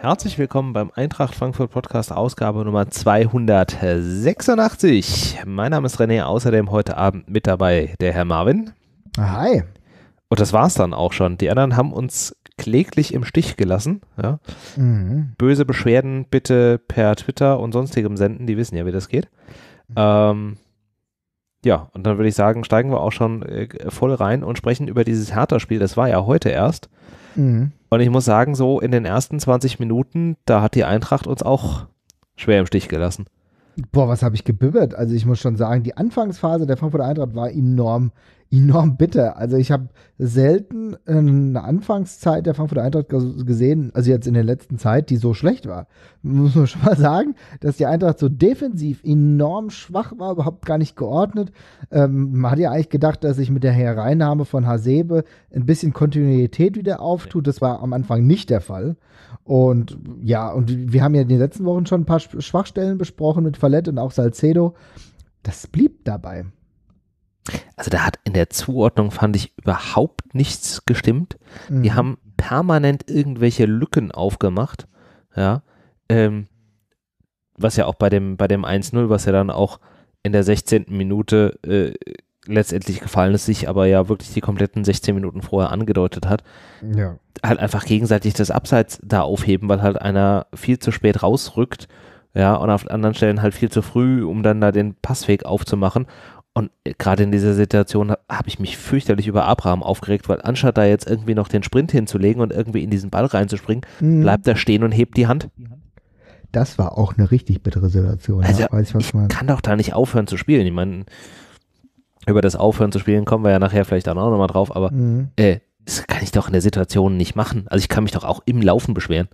Herzlich willkommen beim Eintracht Frankfurt Podcast Ausgabe Nummer 286. Mein Name ist René, außerdem heute Abend mit dabei der Herr Marvin. Hi. Und das war's dann auch schon. Die anderen haben uns kläglich im Stich gelassen. Ja. Mhm. Böse Beschwerden bitte per Twitter und sonstigem senden, die wissen ja, wie das geht. Ähm, ja, und dann würde ich sagen, steigen wir auch schon äh, voll rein und sprechen über dieses Hertha-Spiel. Das war ja heute erst. Mhm. Und ich muss sagen, so in den ersten 20 Minuten, da hat die Eintracht uns auch schwer im Stich gelassen. Boah, was habe ich gebibbert. Also ich muss schon sagen, die Anfangsphase der Frankfurter Eintracht war enorm enorm bitter. Also ich habe selten äh, eine Anfangszeit der Frankfurter Eintracht gesehen, also jetzt in der letzten Zeit, die so schlecht war. Muss man schon mal sagen, dass die Eintracht so defensiv enorm schwach war, überhaupt gar nicht geordnet. Ähm, man hat ja eigentlich gedacht, dass sich mit der Hereinnahme von Hasebe ein bisschen Kontinuität wieder auftut. Das war am Anfang nicht der Fall. Und ja, und wir haben ja in den letzten Wochen schon ein paar Schwachstellen besprochen mit Fallett und auch Salcedo. Das blieb dabei also da hat in der Zuordnung, fand ich, überhaupt nichts gestimmt. Mhm. Die haben permanent irgendwelche Lücken aufgemacht, ja, ähm, was ja auch bei dem, bei dem 1-0, was ja dann auch in der 16. Minute äh, letztendlich gefallen ist, sich aber ja wirklich die kompletten 16 Minuten vorher angedeutet hat, ja. halt einfach gegenseitig das Abseits da aufheben, weil halt einer viel zu spät rausrückt, ja, und auf anderen Stellen halt viel zu früh, um dann da den Passweg aufzumachen. Und gerade in dieser Situation habe ich mich fürchterlich über Abraham aufgeregt, weil anstatt da jetzt irgendwie noch den Sprint hinzulegen und irgendwie in diesen Ball reinzuspringen, mhm. bleibt er stehen und hebt die Hand. Das war auch eine richtig bittere Situation. Also, ja, ich, ich kann doch da nicht aufhören zu spielen. Ich meine, über das Aufhören zu spielen kommen wir ja nachher vielleicht dann auch nochmal drauf, aber mhm. äh, das kann ich doch in der Situation nicht machen. Also ich kann mich doch auch im Laufen beschweren.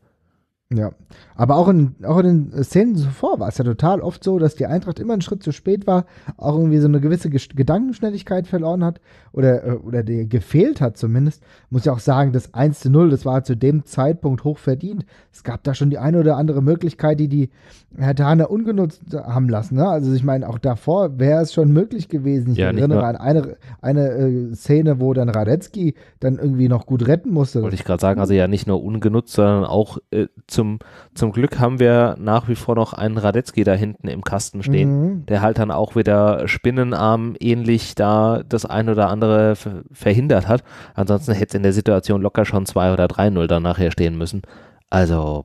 Ja, aber auch in, auch in den Szenen zuvor war es ja total oft so, dass die Eintracht immer einen Schritt zu spät war, auch irgendwie so eine gewisse Ges Gedankenschnelligkeit verloren hat oder, äh, oder die gefehlt hat zumindest. Muss ja auch sagen, das 1 zu 0, das war zu dem Zeitpunkt hoch verdient. Es gab da schon die eine oder andere Möglichkeit, die die Herr Thaner ungenutzt haben lassen. Ne? Also ich meine, auch davor wäre es schon möglich gewesen. Ich ja, erinnere an eine, eine äh, Szene, wo dann Radetzky dann irgendwie noch gut retten musste. Wollte ich gerade sagen, also ja nicht nur ungenutzt, sondern auch äh, zum, zum Glück haben wir nach wie vor noch einen Radetzky da hinten im Kasten stehen, mhm. der halt dann auch wieder Spinnenarm ähnlich da das ein oder andere verhindert hat. Ansonsten hätte es in der Situation locker schon 2 oder 3-0 dann nachher stehen müssen. Also,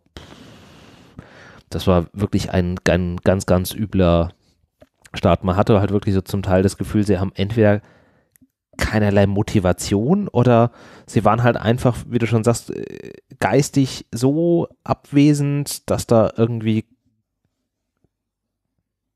das war wirklich ein, ein ganz, ganz übler Start. Man hatte halt wirklich so zum Teil das Gefühl, sie haben entweder keinerlei Motivation oder sie waren halt einfach, wie du schon sagst, äh, geistig so abwesend, dass da irgendwie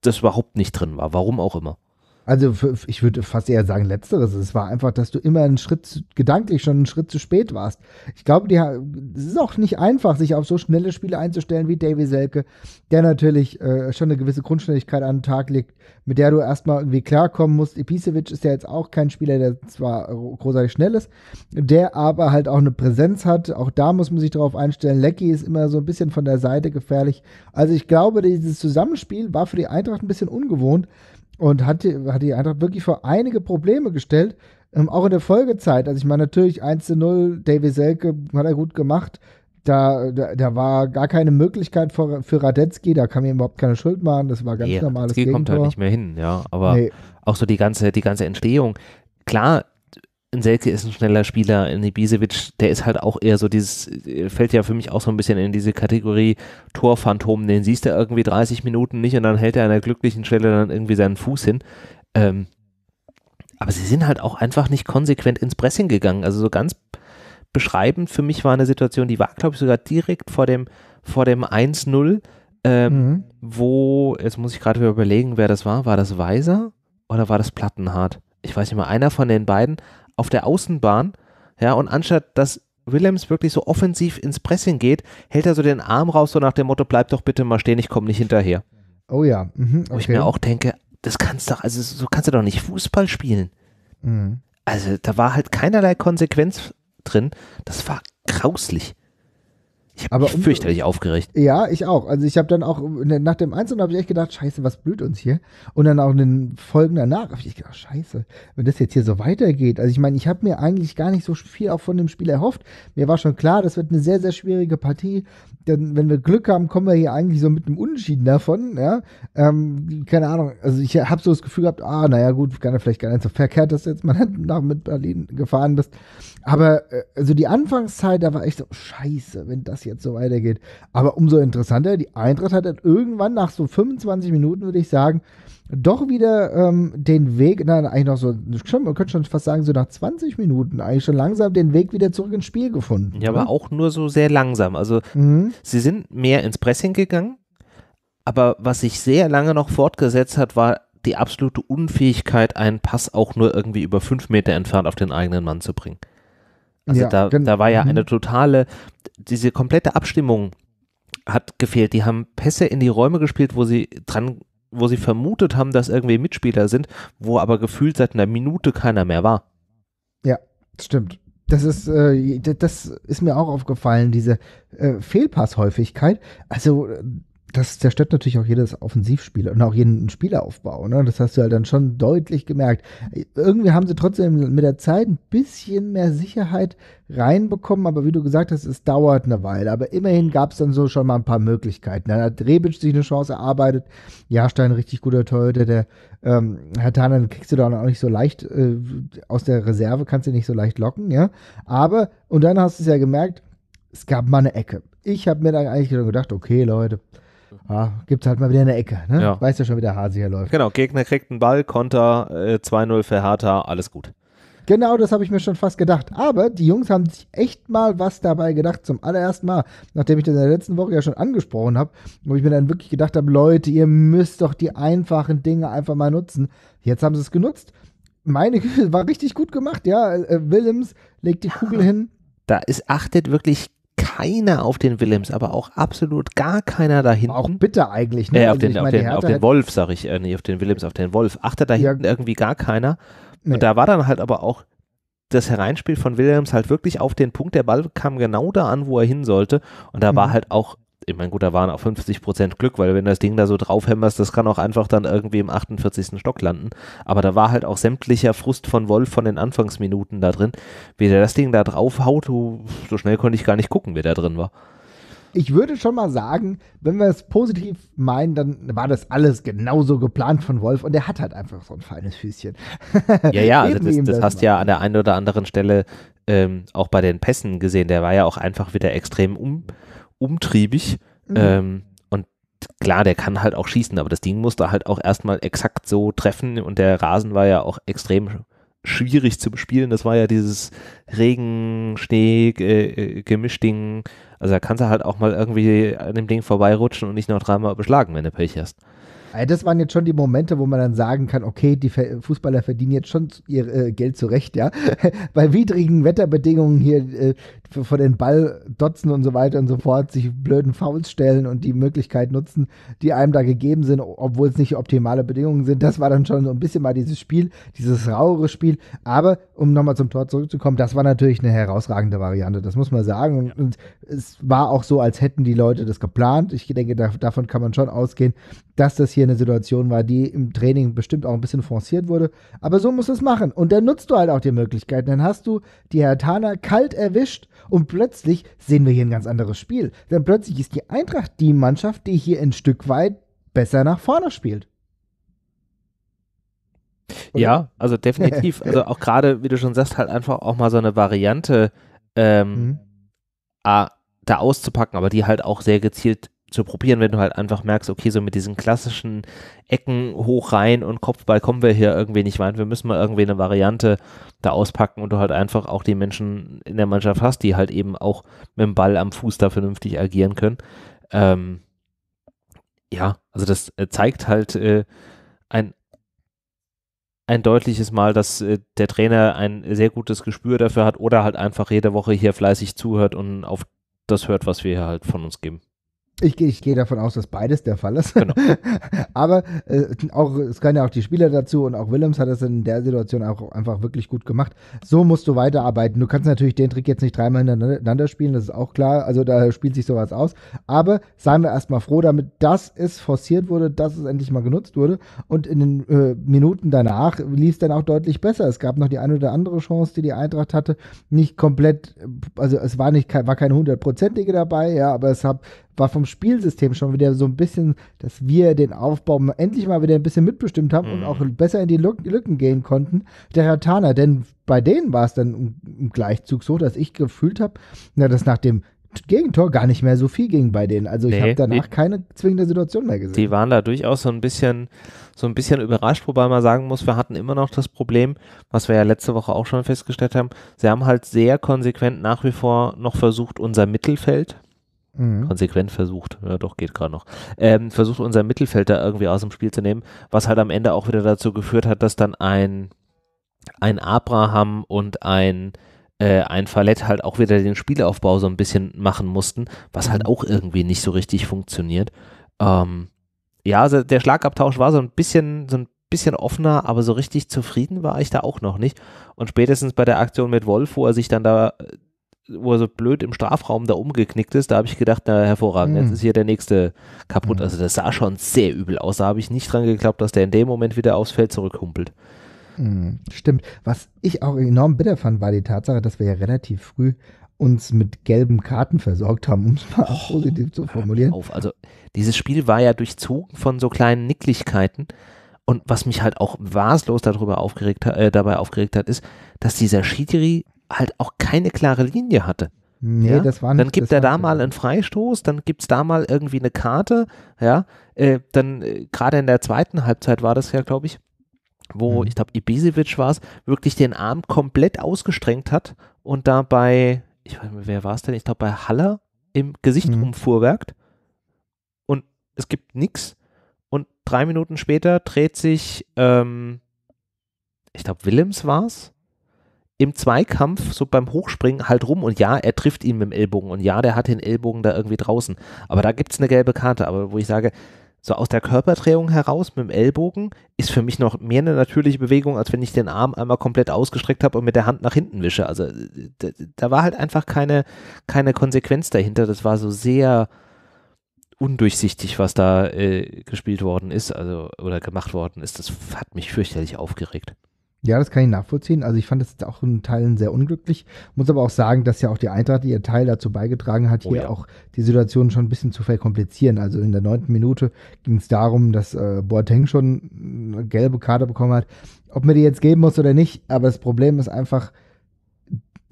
das überhaupt nicht drin war, warum auch immer. Also ich würde fast eher sagen letzteres. Es war einfach, dass du immer einen Schritt zu, gedanklich schon einen Schritt zu spät warst. Ich glaube, die, es ist auch nicht einfach, sich auf so schnelle Spiele einzustellen wie Davy Selke, der natürlich äh, schon eine gewisse Grundschnelligkeit an den Tag legt, mit der du erstmal irgendwie klarkommen musst. Ibisevic ist ja jetzt auch kein Spieler, der zwar großartig schnell ist, der aber halt auch eine Präsenz hat. Auch da muss man sich darauf einstellen. Lecky ist immer so ein bisschen von der Seite gefährlich. Also ich glaube, dieses Zusammenspiel war für die Eintracht ein bisschen ungewohnt und hat die, hat die Eintracht wirklich vor einige Probleme gestellt, ähm, auch in der Folgezeit. Also ich meine, natürlich 1 zu 0, Davy Selke hat er gut gemacht. Da, da, da war gar keine Möglichkeit für, für Radetzky, da kann man ihm überhaupt keine Schuld machen, das war ganz nee, normales Radetzky Gegentor. kommt halt nicht mehr hin, ja, aber nee. auch so die ganze, die ganze Entstehung. Klar, ein Selke ist ein schneller Spieler, in Ibisevic, der ist halt auch eher so dieses, äh, fällt ja für mich auch so ein bisschen in diese Kategorie Torphantom, den siehst du irgendwie 30 Minuten nicht und dann hält er an der glücklichen Stelle dann irgendwie seinen Fuß hin. Ähm, aber sie sind halt auch einfach nicht konsequent ins Pressing gegangen. Also so ganz beschreibend für mich war eine Situation, die war, glaube ich, sogar direkt vor dem, vor dem 1-0, ähm, mhm. wo, jetzt muss ich gerade überlegen, wer das war. War das Weiser oder war das Plattenhardt? Ich weiß nicht mal, einer von den beiden auf der Außenbahn. Ja, und anstatt dass Willems wirklich so offensiv ins Pressing geht, hält er so den Arm raus, so nach dem Motto, bleib doch bitte mal stehen, ich komme nicht hinterher. Oh ja. Mhm, okay. Wo ich mir auch denke, das kannst doch, also so kannst du doch nicht Fußball spielen. Mhm. Also da war halt keinerlei Konsequenz drin. Das war grauslich. Ich habe fürchterlich aufgeregt. Ja, ich auch. Also ich habe dann auch ne, nach dem Einzelnen habe ich echt gedacht, Scheiße, was blüht uns hier? Und dann auch in den Folgen danach habe ich gedacht, Scheiße, wenn das jetzt hier so weitergeht. Also ich meine, ich habe mir eigentlich gar nicht so viel auch von dem Spiel erhofft. Mir war schon klar, das wird eine sehr sehr schwierige Partie. Denn wenn wir Glück haben, kommen wir hier eigentlich so mit einem Unentschieden davon. Ja, ähm, keine Ahnung. Also ich habe so das Gefühl gehabt, ah, naja gut, kann er vielleicht gar nicht so verkehrt, dass du jetzt mal nach mit Berlin gefahren bist. Aber äh, also die Anfangszeit, da war echt so Scheiße, wenn das jetzt so weitergeht. Aber umso interessanter, die Eintracht hat dann irgendwann nach so 25 Minuten, würde ich sagen, doch wieder ähm, den Weg, nein, eigentlich noch so, schon, man könnte schon fast sagen, so nach 20 Minuten eigentlich schon langsam den Weg wieder zurück ins Spiel gefunden. Ja, oder? aber ne? auch nur so sehr langsam. Also mhm. sie sind mehr ins Pressing gegangen, aber was sich sehr lange noch fortgesetzt hat, war die absolute Unfähigkeit, einen Pass auch nur irgendwie über fünf Meter entfernt auf den eigenen Mann zu bringen. Also ja, da, da war ja mhm. eine totale, diese komplette Abstimmung hat gefehlt. Die haben Pässe in die Räume gespielt, wo sie dran, wo sie vermutet haben, dass irgendwie Mitspieler sind, wo aber gefühlt seit einer Minute keiner mehr war. Ja, stimmt. Das ist, äh, das ist mir auch aufgefallen, diese äh, Fehlpasshäufigkeit. Also äh, das zerstört natürlich auch jedes Offensivspiel und auch jeden Spielaufbau. Ne? Das hast du halt dann schon deutlich gemerkt. Irgendwie haben sie trotzdem mit der Zeit ein bisschen mehr Sicherheit reinbekommen, aber wie du gesagt hast, es dauert eine Weile. Aber immerhin gab es dann so schon mal ein paar Möglichkeiten. Dann hat Rebic sich eine Chance erarbeitet. Jahrstein, richtig guter Torhüter. Der ähm, Hatana, den kriegst du da auch nicht so leicht äh, aus der Reserve, kannst du nicht so leicht locken. ja. Aber, und dann hast du es ja gemerkt, es gab mal eine Ecke. Ich habe mir dann eigentlich gedacht, okay, Leute, ja, gibt halt mal wieder eine Ecke. Ne? Ja. Weiß ja schon, wie der Hase hier läuft. Genau, Gegner kriegt einen Ball, Konter, äh, 2-0 für Hertha, alles gut. Genau, das habe ich mir schon fast gedacht. Aber die Jungs haben sich echt mal was dabei gedacht, zum allerersten Mal. Nachdem ich das in der letzten Woche ja schon angesprochen habe, wo ich mir dann wirklich gedacht habe, Leute, ihr müsst doch die einfachen Dinge einfach mal nutzen. Jetzt haben sie es genutzt. Meine Güte, war richtig gut gemacht, ja. Äh, Willems legt die Kugel hin. Da ist, achtet wirklich keiner auf den Willems, aber auch absolut gar keiner da hinten. Auch bitte eigentlich. nicht. Ne? Äh, auf, also den, auf, meine, den, auf den Wolf, sag ich, äh, nee, auf den Willems, auf den Wolf. Achter da ja. hinten irgendwie gar keiner. Nee. Und da war dann halt aber auch das Hereinspiel von Williams halt wirklich auf den Punkt. Der Ball kam genau da an, wo er hin sollte. Und da mhm. war halt auch ich meine, gut, da waren auch 50% Glück, weil wenn das Ding da so draufhämmerst, das kann auch einfach dann irgendwie im 48. Stock landen. Aber da war halt auch sämtlicher Frust von Wolf von den Anfangsminuten da drin. Wie der das Ding da draufhaut, so schnell konnte ich gar nicht gucken, wer da drin war. Ich würde schon mal sagen, wenn wir es positiv meinen, dann war das alles genauso geplant von Wolf und er hat halt einfach so ein feines Füßchen. Ja, ja, also das, das, das hast du ja an der einen oder anderen Stelle ähm, auch bei den Pässen gesehen. Der war ja auch einfach wieder extrem um umtriebig. Mhm. Ähm, und klar, der kann halt auch schießen, aber das Ding musste halt auch erstmal exakt so treffen und der Rasen war ja auch extrem schwierig zu bespielen. Das war ja dieses Regen, Schnee, äh, Gemischding. Also da kannst du halt auch mal irgendwie an dem Ding vorbeirutschen und nicht noch dreimal beschlagen, wenn du Pech hast das waren jetzt schon die Momente, wo man dann sagen kann, okay, die Fußballer verdienen jetzt schon ihr äh, Geld zurecht, ja. Bei widrigen Wetterbedingungen hier äh, vor den Ball dotzen und so weiter und so fort, sich blöden Fouls stellen und die Möglichkeit nutzen, die einem da gegeben sind, obwohl es nicht optimale Bedingungen sind. Das war dann schon so ein bisschen mal dieses Spiel, dieses rauere Spiel. Aber um nochmal zum Tor zurückzukommen, das war natürlich eine herausragende Variante, das muss man sagen. Und, es war auch so, als hätten die Leute das geplant. Ich denke, davon kann man schon ausgehen, dass das hier hier eine Situation war, die im Training bestimmt auch ein bisschen forciert wurde. Aber so musst du es machen. Und dann nutzt du halt auch die Möglichkeiten. Dann hast du die Hertaner kalt erwischt und plötzlich sehen wir hier ein ganz anderes Spiel. Denn plötzlich ist die Eintracht die Mannschaft, die hier ein Stück weit besser nach vorne spielt. Oder? Ja, also definitiv. also auch gerade, wie du schon sagst, halt einfach auch mal so eine Variante ähm, mhm. da auszupacken, aber die halt auch sehr gezielt zu probieren, wenn du halt einfach merkst, okay, so mit diesen klassischen Ecken hoch rein und Kopfball kommen wir hier irgendwie nicht weit. Wir müssen mal irgendwie eine Variante da auspacken und du halt einfach auch die Menschen in der Mannschaft hast, die halt eben auch mit dem Ball am Fuß da vernünftig agieren können. Ähm, ja, also das äh, zeigt halt äh, ein, ein deutliches Mal, dass äh, der Trainer ein sehr gutes Gespür dafür hat oder halt einfach jede Woche hier fleißig zuhört und auf das hört, was wir hier halt von uns geben. Ich, ich gehe davon aus, dass beides der Fall ist. Genau. Aber äh, auch, es können ja auch die Spieler dazu und auch Willems hat das in der Situation auch einfach wirklich gut gemacht. So musst du weiterarbeiten. Du kannst natürlich den Trick jetzt nicht dreimal hintereinander spielen, das ist auch klar. Also da spielt sich sowas aus. Aber seien wir erstmal froh damit, dass es forciert wurde, dass es endlich mal genutzt wurde. Und in den äh, Minuten danach lief es dann auch deutlich besser. Es gab noch die eine oder andere Chance, die die Eintracht hatte. Nicht komplett, also es war, nicht, war keine hundertprozentige dabei, ja, aber es, hat war vom Spielsystem schon wieder so ein bisschen, dass wir den Aufbau endlich mal wieder ein bisschen mitbestimmt haben mhm. und auch besser in die Lücken gehen konnten. Der Ratana, denn bei denen war es dann im Gleichzug so, dass ich gefühlt habe, dass nach dem Gegentor gar nicht mehr so viel ging bei denen. Also ich nee, habe danach die, keine zwingende Situation mehr gesehen. Die waren da durchaus so ein bisschen, so ein bisschen überrascht, wobei man sagen muss, wir hatten immer noch das Problem, was wir ja letzte Woche auch schon festgestellt haben. Sie haben halt sehr konsequent nach wie vor noch versucht, unser Mittelfeld Mhm. konsequent versucht, ja, doch geht gerade noch, ähm, versucht unser Mittelfeld da irgendwie aus dem Spiel zu nehmen, was halt am Ende auch wieder dazu geführt hat, dass dann ein, ein Abraham und ein äh, ein Fallett halt auch wieder den Spielaufbau so ein bisschen machen mussten, was halt mhm. auch irgendwie nicht so richtig funktioniert. Ähm, ja, also der Schlagabtausch war so ein bisschen, so ein bisschen offener, aber so richtig zufrieden war ich da auch noch nicht. Und spätestens bei der Aktion mit Wolf, wo er sich dann da wo er so blöd im Strafraum da umgeknickt ist, da habe ich gedacht, na hervorragend, mhm. jetzt hm. ist hier der nächste kaputt. Hm. Also das sah schon sehr übel aus. Da habe ich nicht dran geglaubt, dass der in dem Moment wieder aufs Feld zurückhumpelt. Mhm, stimmt. Was ich auch enorm bitter fand, war die Tatsache, dass wir ja relativ früh uns mit gelben Karten versorgt haben, um es mal oh, positiv zu formulieren. Auf. Also dieses Spiel war ja durchzogen von so kleinen Nicklichkeiten. Und was mich halt auch maßlos darüber aufgeregt, äh, dabei aufgeregt hat, ist, dass dieser Schiri halt auch keine klare Linie hatte. Nee, ja? das war nicht, dann gibt er da mal einen Freistoß, dann gibt es da mal irgendwie eine Karte, ja, äh, dann äh, gerade in der zweiten Halbzeit war das ja, glaube ich, wo, mhm. ich glaube, Ibisevic war es, wirklich den Arm komplett ausgestrengt hat und dabei, ich weiß nicht, wer war es denn, ich glaube, bei Haller im Gesicht mhm. umfuhrwerkt und es gibt nichts und drei Minuten später dreht sich, ähm, ich glaube, Willems war es, im Zweikampf, so beim Hochspringen, halt rum und ja, er trifft ihn mit dem Ellbogen und ja, der hat den Ellbogen da irgendwie draußen. Aber da gibt es eine gelbe Karte, aber wo ich sage, so aus der Körperdrehung heraus mit dem Ellbogen ist für mich noch mehr eine natürliche Bewegung, als wenn ich den Arm einmal komplett ausgestreckt habe und mit der Hand nach hinten wische. Also da, da war halt einfach keine, keine Konsequenz dahinter. Das war so sehr undurchsichtig, was da äh, gespielt worden ist, also oder gemacht worden ist. Das hat mich fürchterlich aufgeregt. Ja, das kann ich nachvollziehen. Also ich fand das auch in Teilen sehr unglücklich. Muss aber auch sagen, dass ja auch die Eintracht ihr Teil dazu beigetragen hat, oh, hier ja. auch die Situation schon ein bisschen zu verkomplizieren. Also in der neunten Minute ging es darum, dass äh, Boateng schon eine äh, gelbe Karte bekommen hat. Ob man die jetzt geben muss oder nicht, aber das Problem ist einfach,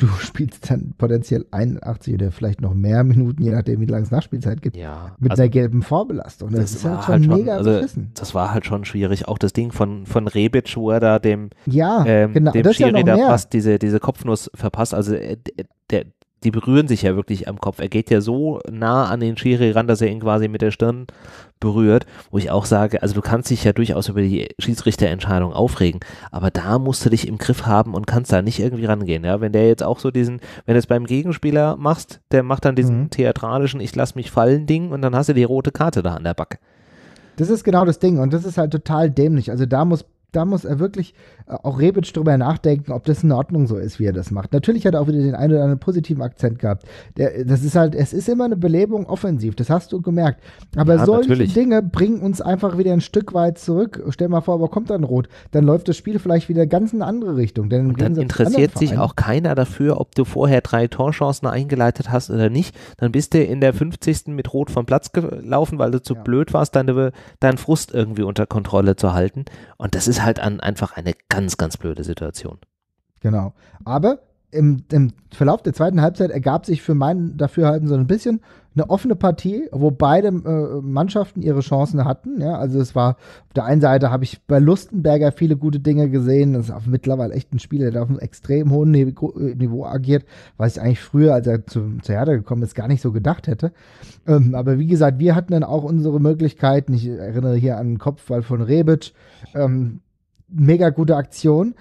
du spielst dann potenziell 81 oder vielleicht noch mehr Minuten, je nachdem, wie lange es Nachspielzeit gibt, ja, mit also einer gelben Vorbelastung. Das, das ist halt schon halt mega also, beschissen. Das war halt schon schwierig. Auch das Ding von, von Rebic, wo er da dem, ja, ähm, genau. dem Schiri ja da fast diese, diese Kopfnuss verpasst. Also äh, der, die berühren sich ja wirklich am Kopf. Er geht ja so nah an den Schiri ran, dass er ihn quasi mit der Stirn berührt, wo ich auch sage, also du kannst dich ja durchaus über die Schiedsrichterentscheidung aufregen, aber da musst du dich im Griff haben und kannst da nicht irgendwie rangehen. Ja, wenn der jetzt auch so diesen, wenn du es beim Gegenspieler machst, der macht dann diesen mhm. theatralischen Ich lass mich fallen Ding und dann hast du die rote Karte da an der Backe. Das ist genau das Ding und das ist halt total dämlich. Also da muss da muss er wirklich, äh, auch Rebic drüber nachdenken, ob das in Ordnung so ist, wie er das macht. Natürlich hat er auch wieder den einen oder anderen positiven Akzent gehabt. Der, das ist halt, es ist immer eine Belebung offensiv, das hast du gemerkt. Aber ja, solche natürlich. Dinge bringen uns einfach wieder ein Stück weit zurück. Stell mal vor, aber kommt dann rot, dann läuft das Spiel vielleicht wieder ganz in eine andere Richtung. Denn im dann interessiert sich auch keiner dafür, ob du vorher drei Torchancen eingeleitet hast oder nicht. Dann bist du in der 50. mit Rot vom Platz gelaufen, weil du zu ja. blöd warst, deine, deinen Frust irgendwie unter Kontrolle zu halten. Und das ist halt an, einfach eine ganz ganz, ganz blöde Situation. Genau. Aber im, im, Verlauf der zweiten Halbzeit ergab sich für meinen Dafürhalten so ein bisschen eine offene Partie, wo beide äh, Mannschaften ihre Chancen hatten. Ja? Also es war, auf der einen Seite habe ich bei Lustenberger viele gute Dinge gesehen. Das ist mittlerweile echt ein Spieler, der auf einem extrem hohen äh, Niveau agiert, was ich eigentlich früher, als er zu, zur Herde gekommen ist, gar nicht so gedacht hätte. Ähm, aber wie gesagt, wir hatten dann auch unsere Möglichkeiten. Ich erinnere hier an den Kopfball von Rebic. Ähm, mega gute Aktion.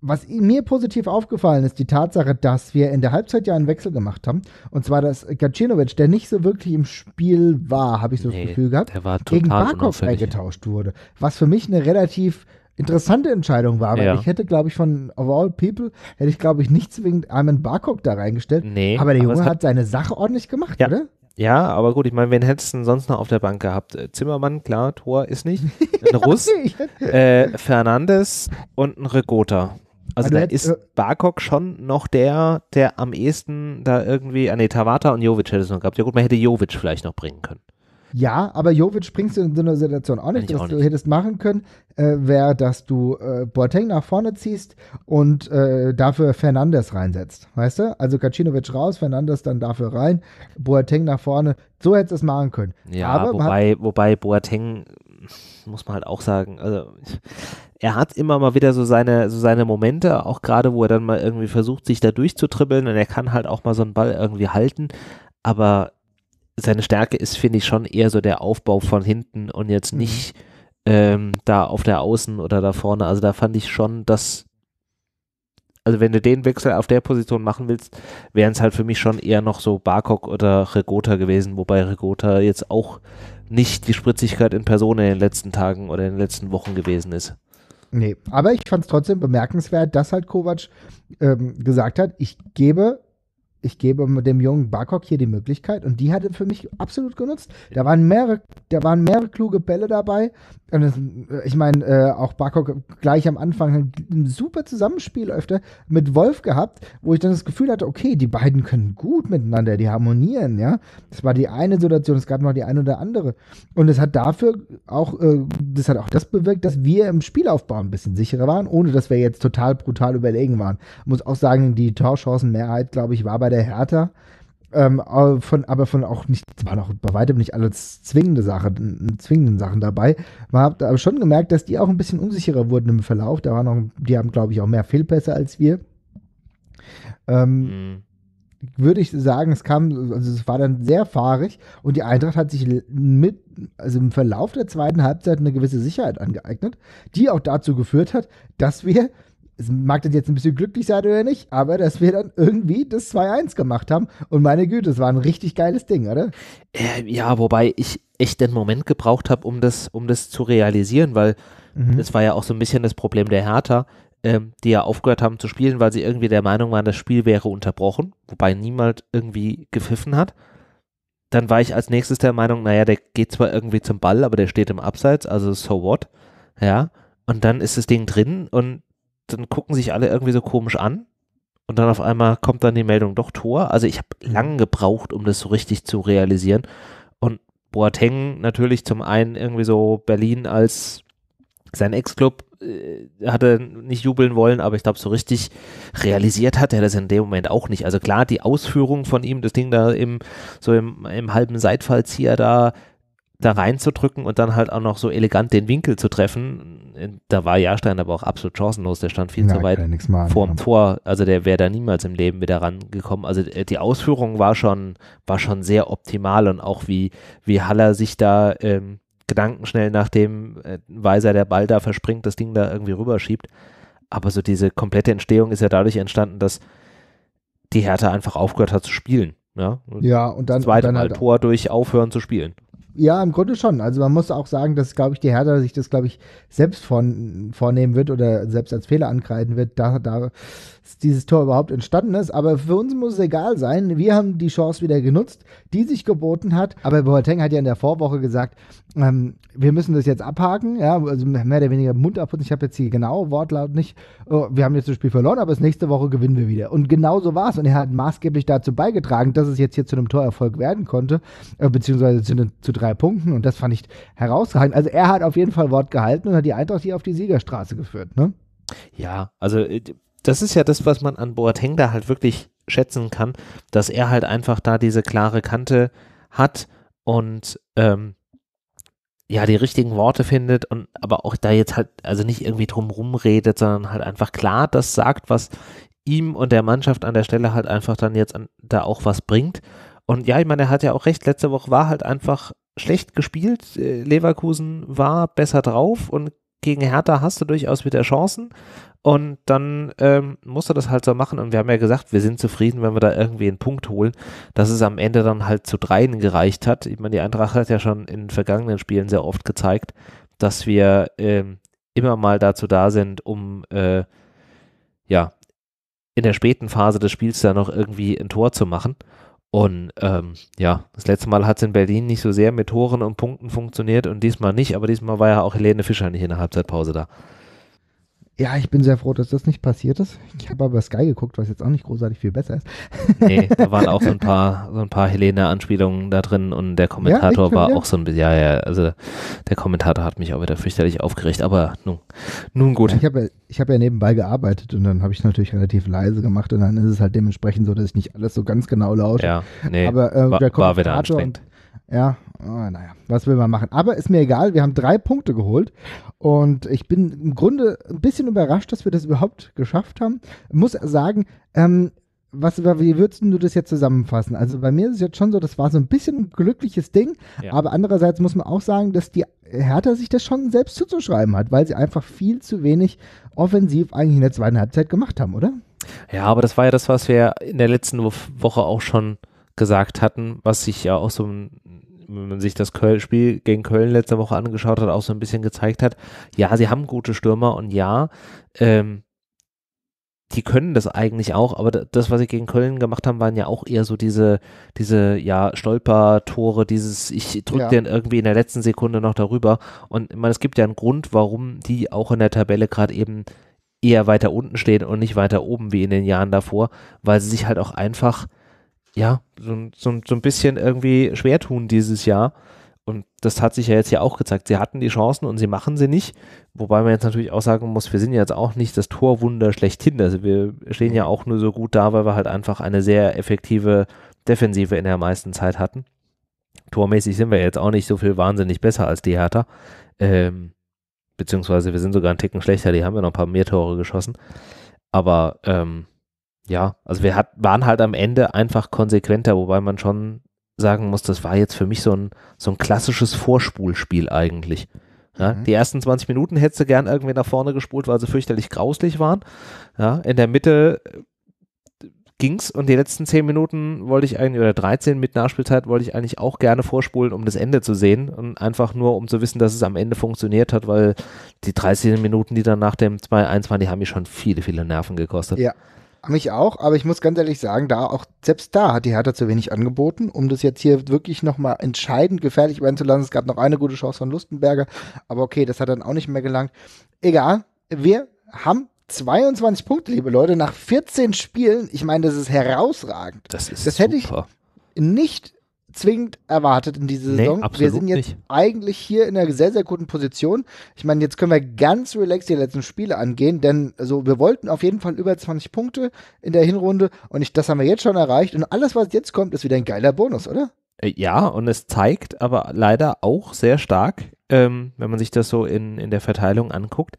Was mir positiv aufgefallen ist, die Tatsache, dass wir in der Halbzeit ja einen Wechsel gemacht haben. Und zwar, dass Gacinovic, der nicht so wirklich im Spiel war, habe ich so nee, das Gefühl gehabt, gegen Barkov eingetauscht wurde. Was für mich eine relativ interessante Entscheidung war, weil ja. ich hätte, glaube ich, von Of All People, hätte ich, glaube ich, nicht zwingend Armin Barkok da reingestellt. Nee, aber der Junge aber hat, hat, seine Sache ordentlich gemacht, ja, oder? Ja, aber gut, ich meine, wen hättest du denn sonst noch auf der Bank gehabt? Äh, Zimmermann, klar, Tor ist nicht. Ein Russ, äh, Fernandes und ein Regota. Also, also da ist äh Barkok schon noch der, der am ehesten da irgendwie, ah nee, Tawata und Jovic hätte es noch gehabt. Ja gut, man hätte Jovic vielleicht noch bringen können. Ja, aber Jovic springst du in so einer Situation auch nicht. Was du hättest machen können, äh, wäre, dass du äh, Boateng nach vorne ziehst und äh, dafür Fernandes reinsetzt. Weißt du? Also Kacinovic raus, Fernandes dann dafür rein, Boateng nach vorne. So hättest du es machen können. Ja, aber wobei, hat, wobei Boateng, muss man halt auch sagen, also er hat immer mal wieder so seine, so seine Momente, auch gerade wo er dann mal irgendwie versucht, sich da durchzutribbeln und er kann halt auch mal so einen Ball irgendwie halten. Aber seine Stärke ist, finde ich, schon eher so der Aufbau von hinten und jetzt mhm. nicht ähm, da auf der Außen oder da vorne. Also da fand ich schon, dass, also wenn du den Wechsel auf der Position machen willst, wären es halt für mich schon eher noch so Barkok oder Regota gewesen, wobei Regota jetzt auch nicht die Spritzigkeit in Person in den letzten Tagen oder in den letzten Wochen gewesen ist. Nee, aber ich fand es trotzdem bemerkenswert, dass halt Kovac ähm, gesagt hat, ich gebe ich gebe dem jungen Barcock hier die Möglichkeit und die hat er für mich absolut genutzt. Da waren mehrere, da waren mehrere kluge Bälle dabei. Und das, ich meine, äh, auch Barcock gleich am Anfang ein super Zusammenspiel öfter mit Wolf gehabt, wo ich dann das Gefühl hatte, okay, die beiden können gut miteinander, die harmonieren, ja. Das war die eine Situation, es gab noch die eine oder andere. Und es hat dafür auch, äh, das hat auch das bewirkt, dass wir im Spielaufbau ein bisschen sicherer waren, ohne dass wir jetzt total brutal überlegen waren. Ich muss auch sagen, die Torchancenmehrheit, glaube ich, war bei bei der Hertha. Ähm, von, aber von auch nicht, waren auch bei weitem nicht alles zwingende Sachen, zwingenden Sachen dabei. Man hat aber schon gemerkt, dass die auch ein bisschen unsicherer wurden im Verlauf. Da waren noch, die haben, glaube ich, auch mehr Fehlpässe als wir. Ähm, mhm würde ich sagen, es kam, also es war dann sehr fahrig und die Eintracht hat sich mit, also im Verlauf der zweiten Halbzeit eine gewisse Sicherheit angeeignet, die auch dazu geführt hat, dass wir es mag das jetzt ein bisschen glücklich sein oder nicht, aber dass wir dann irgendwie das 2-1 gemacht haben. Und meine Güte, es war ein richtig geiles Ding, oder? Äh, ja, wobei ich echt den Moment gebraucht habe, um das, um das zu realisieren, weil mhm. das war ja auch so ein bisschen das Problem der Hertha, ähm, die ja aufgehört haben zu spielen, weil sie irgendwie der Meinung waren, das Spiel wäre unterbrochen, wobei niemand irgendwie gepfiffen hat. Dann war ich als nächstes der Meinung, naja, der geht zwar irgendwie zum Ball, aber der steht im Abseits, also so what? Ja. Und dann ist das Ding drin und dann gucken sich alle irgendwie so komisch an. Und dann auf einmal kommt dann die Meldung doch Tor. Also ich habe mhm. lange gebraucht, um das so richtig zu realisieren. Und Boateng natürlich zum einen irgendwie so Berlin als sein Ex-Club äh, hatte nicht jubeln wollen, aber ich glaube, so richtig realisiert hat er das in dem Moment auch nicht. Also klar, die Ausführung von ihm, das Ding da im, so im, im halben Seitfallzieher da, da reinzudrücken und dann halt auch noch so elegant den Winkel zu treffen. Da war Jahrstein aber auch absolut chancenlos. Der stand viel ja, zu weit vorm Tor. Also der wäre da niemals im Leben wieder rangekommen. Also äh, die Ausführung war schon, war schon sehr optimal und auch wie, wie Haller sich da ähm, gedankenschnell nach dem äh, Weiser der Ball da verspringt, das Ding da irgendwie rüberschiebt. Aber so diese komplette Entstehung ist ja dadurch entstanden, dass die Hertha einfach aufgehört hat zu spielen. Ja, ja und dann, und dann halt Tor durch aufhören zu spielen. Ja, im Grunde schon. Also man muss auch sagen, dass, glaube ich, die Hertha sich das, glaube ich, selbst von, vornehmen wird oder selbst als Fehler ankreiden wird, da, da dieses Tor überhaupt entstanden ist. Aber für uns muss es egal sein. Wir haben die Chance wieder genutzt, die sich geboten hat. Aber Boateng hat ja in der Vorwoche gesagt, ähm, wir müssen das jetzt abhaken. Ja, also mehr oder weniger Mund abputzen. Ich habe jetzt hier genau Wortlaut nicht. Oh, wir haben jetzt das Spiel verloren, aber das nächste Woche gewinnen wir wieder. Und genau so war es. Und er hat maßgeblich dazu beigetragen, dass es jetzt hier zu einem Torerfolg werden konnte, äh, beziehungsweise zu, ne, zu drei Punkten. Und das fand ich herausragend. Also er hat auf jeden Fall Wort gehalten und hat die Eintracht hier auf die Siegerstraße geführt. Ne? Ja, also äh, das ist ja das, was man an Boateng da halt wirklich schätzen kann, dass er halt einfach da diese klare Kante hat und ähm, ja, die richtigen Worte findet und aber auch da jetzt halt, also nicht irgendwie drumrum redet, sondern halt einfach klar das sagt, was ihm und der Mannschaft an der Stelle halt einfach dann jetzt an, da auch was bringt. Und ja, ich meine, er hat ja auch recht, letzte Woche war halt einfach schlecht gespielt. Äh, Leverkusen war besser drauf und gegen Hertha hast du durchaus wieder Chancen und dann ähm, musst du das halt so machen und wir haben ja gesagt, wir sind zufrieden, wenn wir da irgendwie einen Punkt holen, dass es am Ende dann halt zu dreien gereicht hat. Ich meine, die Eintracht hat ja schon in vergangenen Spielen sehr oft gezeigt, dass wir ähm, immer mal dazu da sind, um äh, ja in der späten Phase des Spiels da noch irgendwie ein Tor zu machen und ähm, ja, das letzte Mal hat es in Berlin nicht so sehr mit Toren und Punkten funktioniert und diesmal nicht, aber diesmal war ja auch Helene Fischer nicht in der Halbzeitpause da. Ja, ich bin sehr froh, dass das nicht passiert ist. Ich mhm. habe aber Sky geguckt, was jetzt auch nicht großartig viel besser ist. Nee, da waren auch so ein paar, so ein paar Helene-Anspielungen da drin und der Kommentator ja, war auch so ein bisschen, ja, ja, also der Kommentator hat mich auch wieder fürchterlich aufgeregt, aber nun, nun gut. Ich habe ich hab ja nebenbei gearbeitet und dann habe ich natürlich relativ leise gemacht und dann ist es halt dementsprechend so, dass ich nicht alles so ganz genau lausche. Ja, nee, aber äh, war, der Kommentator war wieder anstrengend. Und, ja, Oh, naja, was will man machen? Aber ist mir egal, wir haben drei Punkte geholt und ich bin im Grunde ein bisschen überrascht, dass wir das überhaupt geschafft haben. Muss sagen, ähm, was, wie würdest du das jetzt zusammenfassen? Also bei mir ist es jetzt schon so, das war so ein bisschen ein glückliches Ding, ja. aber andererseits muss man auch sagen, dass die Hertha sich das schon selbst zuzuschreiben hat, weil sie einfach viel zu wenig offensiv eigentlich in der zweiten Halbzeit gemacht haben, oder? Ja, aber das war ja das, was wir in der letzten Woche auch schon gesagt hatten, was sich ja auch so ein wenn man sich das Köln Spiel gegen Köln letzte Woche angeschaut hat, auch so ein bisschen gezeigt hat, ja, sie haben gute Stürmer und ja, ähm, die können das eigentlich auch, aber das, was sie gegen Köln gemacht haben, waren ja auch eher so diese, diese, ja, Stolpertore, dieses, ich drücke ja. den irgendwie in der letzten Sekunde noch darüber. Und ich meine, es gibt ja einen Grund, warum die auch in der Tabelle gerade eben eher weiter unten stehen und nicht weiter oben wie in den Jahren davor, weil sie sich halt auch einfach ja, so, so, so ein bisschen irgendwie schwer tun dieses Jahr. Und das hat sich ja jetzt ja auch gezeigt. Sie hatten die Chancen und sie machen sie nicht. Wobei man jetzt natürlich auch sagen muss, wir sind jetzt auch nicht das Torwunder schlechthin. Also wir stehen ja auch nur so gut da, weil wir halt einfach eine sehr effektive Defensive in der meisten Zeit hatten. Tormäßig sind wir jetzt auch nicht so viel wahnsinnig besser als die Hertha. Ähm, beziehungsweise wir sind sogar einen Ticken schlechter. Die haben ja noch ein paar mehr Tore geschossen. Aber ähm, ja, also wir hat, waren halt am Ende einfach konsequenter, wobei man schon sagen muss, das war jetzt für mich so ein, so ein klassisches Vorspulspiel eigentlich. Ja, mhm. Die ersten 20 Minuten hättest du gern irgendwie nach vorne gespult, weil sie fürchterlich grauslich waren. Ja, in der Mitte äh, ging's und die letzten 10 Minuten wollte ich eigentlich, oder 13 mit Nachspielzeit wollte ich eigentlich auch gerne vorspulen, um das Ende zu sehen und einfach nur, um zu wissen, dass es am Ende funktioniert hat, weil die 13 Minuten, die dann nach dem 2-1 waren, die haben mir schon viele, viele Nerven gekostet. Ja, mich auch, aber ich muss ganz ehrlich sagen, da auch, selbst da hat die Hertha zu wenig angeboten, um das jetzt hier wirklich nochmal entscheidend gefährlich werden zu lassen. Es gab noch eine gute Chance von Lustenberger, aber okay, das hat dann auch nicht mehr gelangt. Egal, wir haben 22 Punkte, liebe Leute, nach 14 Spielen. Ich meine, das ist herausragend. Das ist das hätte ich nicht zwingend erwartet in dieser nee, Saison. wir sind jetzt nicht. eigentlich hier in einer sehr, sehr guten Position. Ich meine, jetzt können wir ganz relaxed die letzten Spiele angehen, denn also, wir wollten auf jeden Fall über 20 Punkte in der Hinrunde und ich, das haben wir jetzt schon erreicht. Und alles, was jetzt kommt, ist wieder ein geiler Bonus, oder? Äh, ja, und es zeigt aber leider auch sehr stark, ähm, wenn man sich das so in, in der Verteilung anguckt,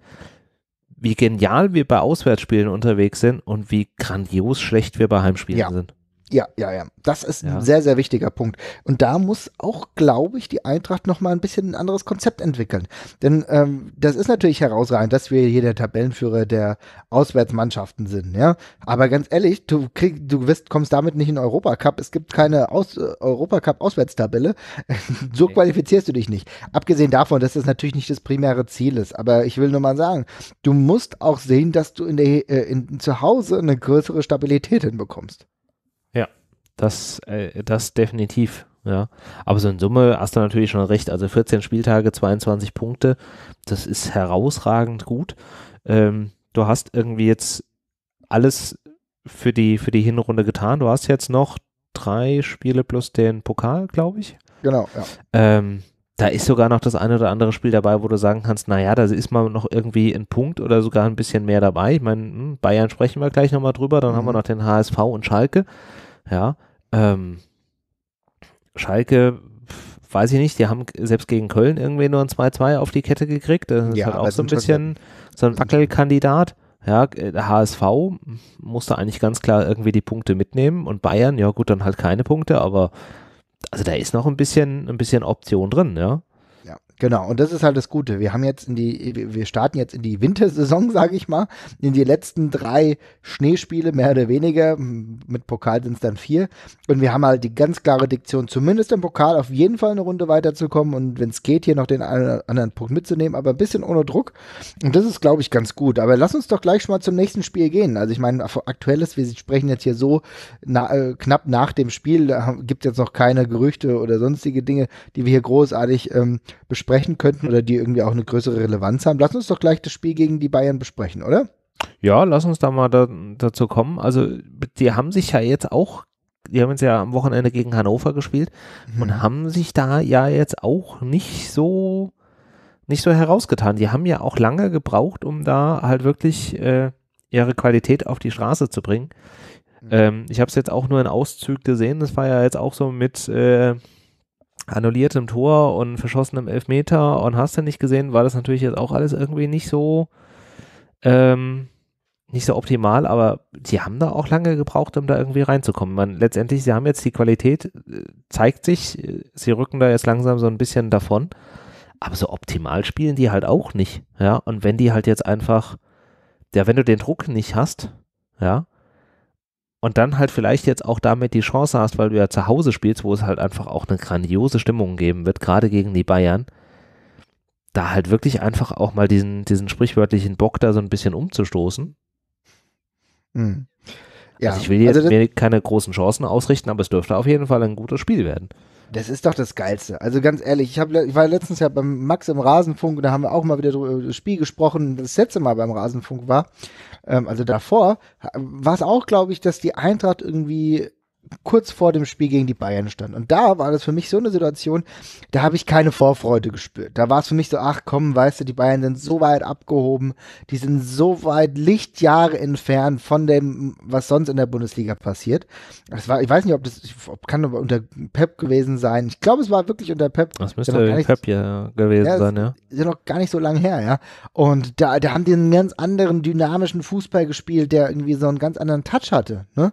wie genial wir bei Auswärtsspielen unterwegs sind und wie grandios schlecht wir bei Heimspielen ja. sind. Ja, ja, ja. Das ist ja. ein sehr, sehr wichtiger Punkt. Und da muss auch, glaube ich, die Eintracht noch mal ein bisschen ein anderes Konzept entwickeln. Denn ähm, das ist natürlich herausragend, dass wir hier der Tabellenführer der Auswärtsmannschaften sind, ja. Aber ganz ehrlich, du kriegst, du wirst, kommst damit nicht in den Europacup. Es gibt keine Aus Europacup-Auswärtstabelle. so okay. qualifizierst du dich nicht. Abgesehen davon, dass das natürlich nicht das primäre Ziel ist. Aber ich will nur mal sagen, du musst auch sehen, dass du in der, äh, in, zu Hause eine größere Stabilität hinbekommst. Das, äh, das definitiv, ja. Aber so in Summe hast du natürlich schon recht. Also 14 Spieltage, 22 Punkte, das ist herausragend gut. Ähm, du hast irgendwie jetzt alles für die, für die Hinrunde getan. Du hast jetzt noch drei Spiele plus den Pokal, glaube ich. Genau, ja. Ähm, da ist sogar noch das eine oder andere Spiel dabei, wo du sagen kannst, naja, da ist mal noch irgendwie ein Punkt oder sogar ein bisschen mehr dabei. Ich meine, hm, Bayern sprechen wir gleich nochmal drüber, dann mhm. haben wir mhm. noch den HSV und Schalke. Ja, ähm, Schalke, weiß ich nicht, die haben selbst gegen Köln irgendwie nur ein 2-2 auf die Kette gekriegt. Das ist halt auch so ein bisschen so ein Wackelkandidat. Ja, HSV musste eigentlich ganz klar irgendwie die Punkte mitnehmen und Bayern, ja gut, dann halt keine Punkte, aber also da ist noch ein bisschen, ein bisschen Option drin, ja. Genau, und das ist halt das Gute. Wir haben jetzt in die, wir starten jetzt in die Wintersaison, sage ich mal, in die letzten drei Schneespiele, mehr oder weniger. Mit Pokal sind es dann vier. Und wir haben halt die ganz klare Diktion, zumindest im Pokal auf jeden Fall eine Runde weiterzukommen und wenn es geht, hier noch den einen oder anderen Punkt mitzunehmen, aber ein bisschen ohne Druck. Und das ist, glaube ich, ganz gut. Aber lass uns doch gleich schon mal zum nächsten Spiel gehen. Also ich meine, aktuelles, wir sprechen jetzt hier so na, äh, knapp nach dem Spiel, da gibt es jetzt noch keine Gerüchte oder sonstige Dinge, die wir hier großartig ähm, besprechen besprechen könnten oder die irgendwie auch eine größere Relevanz haben. Lass uns doch gleich das Spiel gegen die Bayern besprechen, oder? Ja, lass uns da mal da, dazu kommen. Also, die haben sich ja jetzt auch, die haben jetzt ja am Wochenende gegen Hannover gespielt mhm. und haben sich da ja jetzt auch nicht so, nicht so herausgetan. Die haben ja auch lange gebraucht, um da halt wirklich äh, ihre Qualität auf die Straße zu bringen. Mhm. Ähm, ich habe es jetzt auch nur in Auszug gesehen. Das war ja jetzt auch so mit äh, annulliertem Tor und verschossenem Elfmeter und hast du nicht gesehen, war das natürlich jetzt auch alles irgendwie nicht so ähm, nicht so optimal, aber sie haben da auch lange gebraucht, um da irgendwie reinzukommen. Man, letztendlich, sie haben jetzt die Qualität, äh, zeigt sich, äh, sie rücken da jetzt langsam so ein bisschen davon, aber so optimal spielen die halt auch nicht, ja, und wenn die halt jetzt einfach, ja, wenn du den Druck nicht hast, ja, und dann halt vielleicht jetzt auch damit die Chance hast, weil du ja zu Hause spielst, wo es halt einfach auch eine grandiose Stimmung geben wird, gerade gegen die Bayern, da halt wirklich einfach auch mal diesen, diesen sprichwörtlichen Bock da so ein bisschen umzustoßen. Mhm. Also ja. Also ich will jetzt also mir keine großen Chancen ausrichten, aber es dürfte auf jeden Fall ein gutes Spiel werden. Das ist doch das Geilste. Also ganz ehrlich, ich, hab, ich war letztens ja beim Max im Rasenfunk, da haben wir auch mal wieder über das äh, Spiel gesprochen, das letzte Mal beim Rasenfunk war. Ähm, also davor war es auch, glaube ich, dass die Eintracht irgendwie kurz vor dem Spiel gegen die Bayern stand. Und da war das für mich so eine Situation, da habe ich keine Vorfreude gespürt. Da war es für mich so, ach komm, weißt du, die Bayern sind so weit abgehoben, die sind so weit Lichtjahre entfernt von dem, was sonst in der Bundesliga passiert. Das war, ich weiß nicht, ob das ob, kann aber unter Pep gewesen sein. Ich glaube, es war wirklich unter Pep. Das müsste nicht, Pep ja gewesen ja, sein, ja. Ist ja noch gar nicht so lange her, ja. Und da, da haben die einen ganz anderen dynamischen Fußball gespielt, der irgendwie so einen ganz anderen Touch hatte, ne?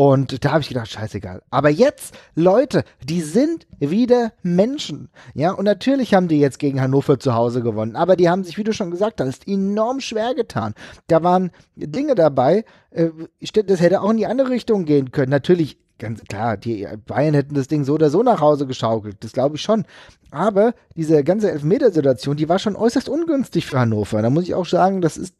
Und da habe ich gedacht, scheißegal. Aber jetzt, Leute, die sind wieder Menschen. Ja, und natürlich haben die jetzt gegen Hannover zu Hause gewonnen. Aber die haben sich, wie du schon gesagt hast, enorm schwer getan. Da waren Dinge dabei, äh, das hätte auch in die andere Richtung gehen können. Natürlich ganz klar, die Bayern hätten das Ding so oder so nach Hause geschaukelt, das glaube ich schon. Aber diese ganze Elfmetersituation, die war schon äußerst ungünstig für Hannover. Da muss ich auch sagen, das ist,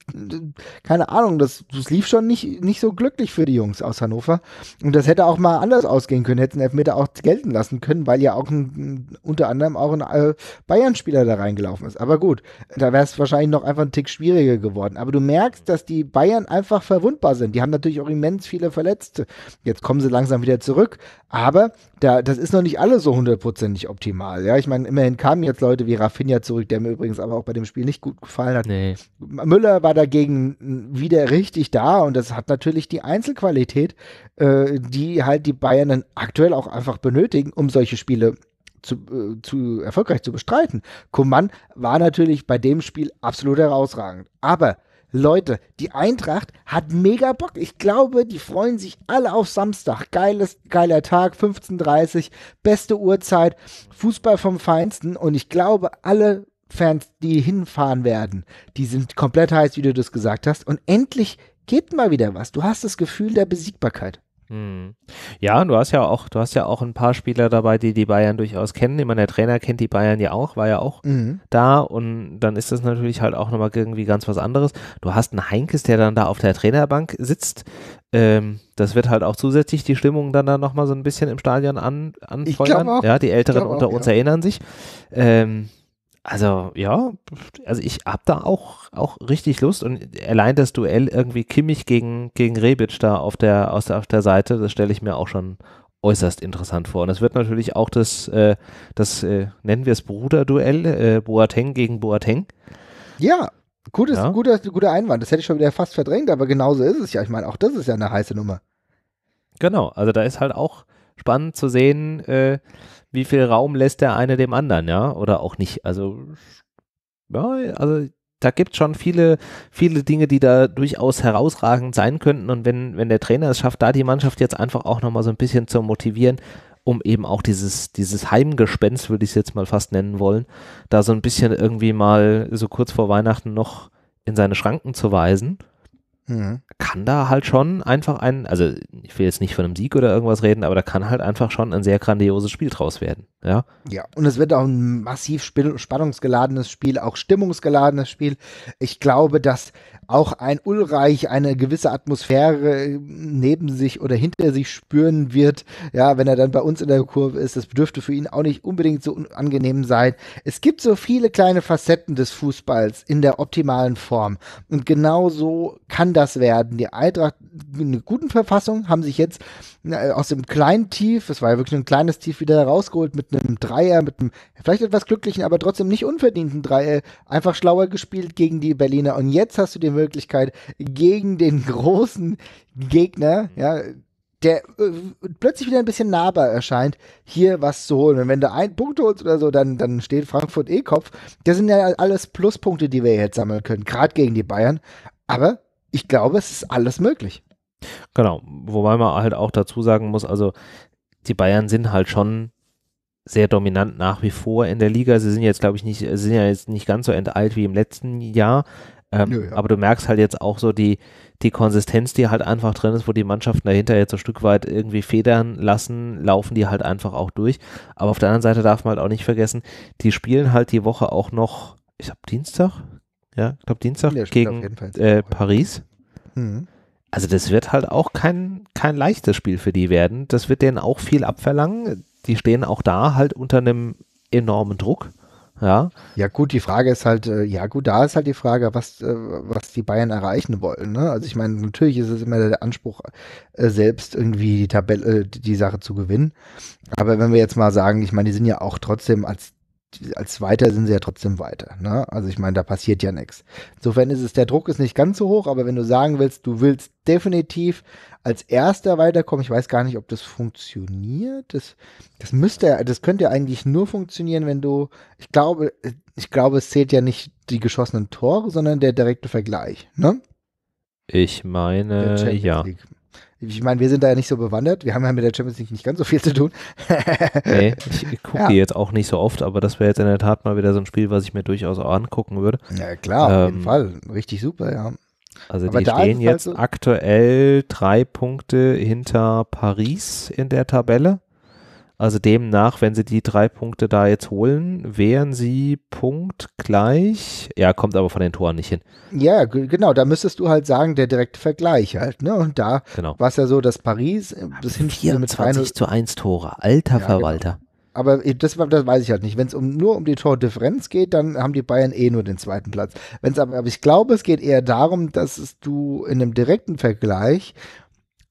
keine Ahnung, das, das lief schon nicht, nicht so glücklich für die Jungs aus Hannover. Und das hätte auch mal anders ausgehen können, hätten Elfmeter auch gelten lassen können, weil ja auch ein, unter anderem auch ein äh, Bayern-Spieler da reingelaufen ist. Aber gut, da wäre es wahrscheinlich noch einfach ein Tick schwieriger geworden. Aber du merkst, dass die Bayern einfach verwundbar sind. Die haben natürlich auch immens viele Verletzte. Jetzt kommen sie langsam wieder wieder zurück. Aber da, das ist noch nicht alles so hundertprozentig optimal. Ja, ich meine, immerhin kamen jetzt Leute wie Rafinha zurück, der mir übrigens aber auch bei dem Spiel nicht gut gefallen hat. Nee. Müller war dagegen wieder richtig da und das hat natürlich die Einzelqualität, äh, die halt die Bayern dann aktuell auch einfach benötigen, um solche Spiele zu, äh, zu erfolgreich zu bestreiten. Kumann war natürlich bei dem Spiel absolut herausragend. Aber Leute, die Eintracht hat mega Bock. Ich glaube, die freuen sich alle auf Samstag. Geiles, geiler Tag, 15.30 Uhr, beste Uhrzeit, Fußball vom Feinsten. Und ich glaube, alle Fans, die hinfahren werden, die sind komplett heiß, wie du das gesagt hast. Und endlich geht mal wieder was. Du hast das Gefühl der Besiegbarkeit. Hm. Ja, du hast ja auch, du hast ja auch ein paar Spieler dabei, die die Bayern durchaus kennen. Ich meine, der Trainer kennt die Bayern ja auch, war ja auch mhm. da und dann ist das natürlich halt auch nochmal irgendwie ganz was anderes. Du hast einen Heinkes, der dann da auf der Trainerbank sitzt. Ähm, das wird halt auch zusätzlich die Stimmung dann da nochmal so ein bisschen im Stadion an, anfeuern. Auch, ja, die Älteren unter uns ja. erinnern sich. Ähm, also ja, also ich habe da auch, auch richtig Lust und allein das Duell irgendwie Kimmich gegen, gegen Rebic da auf der, aus der, auf der Seite, das stelle ich mir auch schon äußerst interessant vor. Und es wird natürlich auch das, äh, das äh, nennen wir es Bruderduell, äh, Boateng gegen Boateng. Ja, gutes, ja. Guter, guter Einwand. Das hätte ich schon wieder fast verdrängt, aber genauso ist es ja. Ich meine, auch das ist ja eine heiße Nummer. Genau, also da ist halt auch spannend zu sehen, äh, wie viel Raum lässt der eine dem anderen, ja, oder auch nicht. Also, ja, also da gibt es schon viele, viele Dinge, die da durchaus herausragend sein könnten. Und wenn, wenn der Trainer es schafft, da die Mannschaft jetzt einfach auch nochmal so ein bisschen zu motivieren, um eben auch dieses, dieses Heimgespenst, würde ich es jetzt mal fast nennen wollen, da so ein bisschen irgendwie mal so kurz vor Weihnachten noch in seine Schranken zu weisen Mhm. Kann da halt schon einfach ein, also ich will jetzt nicht von einem Sieg oder irgendwas reden, aber da kann halt einfach schon ein sehr grandioses Spiel draus werden. Ja, ja und es wird auch ein massiv spannungsgeladenes Spiel, auch stimmungsgeladenes Spiel. Ich glaube, dass auch ein Ulreich eine gewisse Atmosphäre äh, neben sich oder hinter sich spüren wird. Ja, wenn er dann bei uns in der Kurve ist, das dürfte für ihn auch nicht unbedingt so angenehm sein. Es gibt so viele kleine Facetten des Fußballs in der optimalen Form. Und genau so kann das das werden. Die Eintracht in einer guten Verfassung haben sich jetzt äh, aus dem kleinen Tief, es war ja wirklich ein kleines Tief, wieder rausgeholt mit einem Dreier, mit einem vielleicht etwas glücklichen, aber trotzdem nicht unverdienten Dreier, einfach schlauer gespielt gegen die Berliner. Und jetzt hast du die Möglichkeit, gegen den großen Gegner, ja, der äh, plötzlich wieder ein bisschen nahbar erscheint, hier was zu holen. Und wenn du einen Punkt holst oder so, dann, dann steht Frankfurt eh Kopf. Das sind ja alles Pluspunkte, die wir jetzt sammeln können, gerade gegen die Bayern. Aber ich glaube, es ist alles möglich. Genau, wobei man halt auch dazu sagen muss, also die Bayern sind halt schon sehr dominant nach wie vor in der Liga. Sie sind jetzt, glaube ich, nicht, sind ja jetzt nicht ganz so enteilt wie im letzten Jahr. Ähm, ja, ja. Aber du merkst halt jetzt auch so die, die Konsistenz, die halt einfach drin ist, wo die Mannschaften dahinter jetzt so ein Stück weit irgendwie federn lassen, laufen die halt einfach auch durch. Aber auf der anderen Seite darf man halt auch nicht vergessen, die spielen halt die Woche auch noch, ich glaube, Dienstag? Ja, ich glaube Dienstag gegen äh, Paris. Mhm. Also das wird halt auch kein, kein leichtes Spiel für die werden. Das wird denen auch viel abverlangen. Die stehen auch da halt unter einem enormen Druck. Ja. ja, gut, die Frage ist halt, äh, ja gut, da ist halt die Frage, was, äh, was die Bayern erreichen wollen. Ne? Also ich meine, natürlich ist es immer der Anspruch, äh, selbst irgendwie die Tabelle, die Sache zu gewinnen. Aber wenn wir jetzt mal sagen, ich meine, die sind ja auch trotzdem als als Zweiter sind sie ja trotzdem weiter. Ne? Also ich meine, da passiert ja nichts. Insofern ist es, der Druck ist nicht ganz so hoch, aber wenn du sagen willst, du willst definitiv als Erster weiterkommen, ich weiß gar nicht, ob das funktioniert. Das, das müsste, ja, das könnte ja eigentlich nur funktionieren, wenn du, ich glaube, ich glaube, es zählt ja nicht die geschossenen Tore, sondern der direkte Vergleich. Ne? Ich meine, ja. League ich meine, wir sind da ja nicht so bewandert. Wir haben ja mit der Champions League nicht ganz so viel zu tun. nee, ich gucke ja. die jetzt auch nicht so oft, aber das wäre jetzt in der Tat mal wieder so ein Spiel, was ich mir durchaus auch angucken würde. Ja, klar, ähm, auf jeden ähm, Fall. Richtig super, ja. Also aber die stehen jetzt so aktuell drei Punkte hinter Paris in der Tabelle. Also demnach, wenn sie die drei Punkte da jetzt holen, wären sie punktgleich. Ja, kommt aber von den Toren nicht hin. Ja, genau, da müsstest du halt sagen, der direkte Vergleich halt. Ne? Und da genau. war es ja so, dass Paris äh, bis hin 24 zu 1 Tore, alter ja, genau. Verwalter. Genau. Aber das, das weiß ich halt nicht. Wenn es um, nur um die Tordifferenz geht, dann haben die Bayern eh nur den zweiten Platz. Wenn's aber, aber ich glaube, es geht eher darum, dass du in einem direkten Vergleich,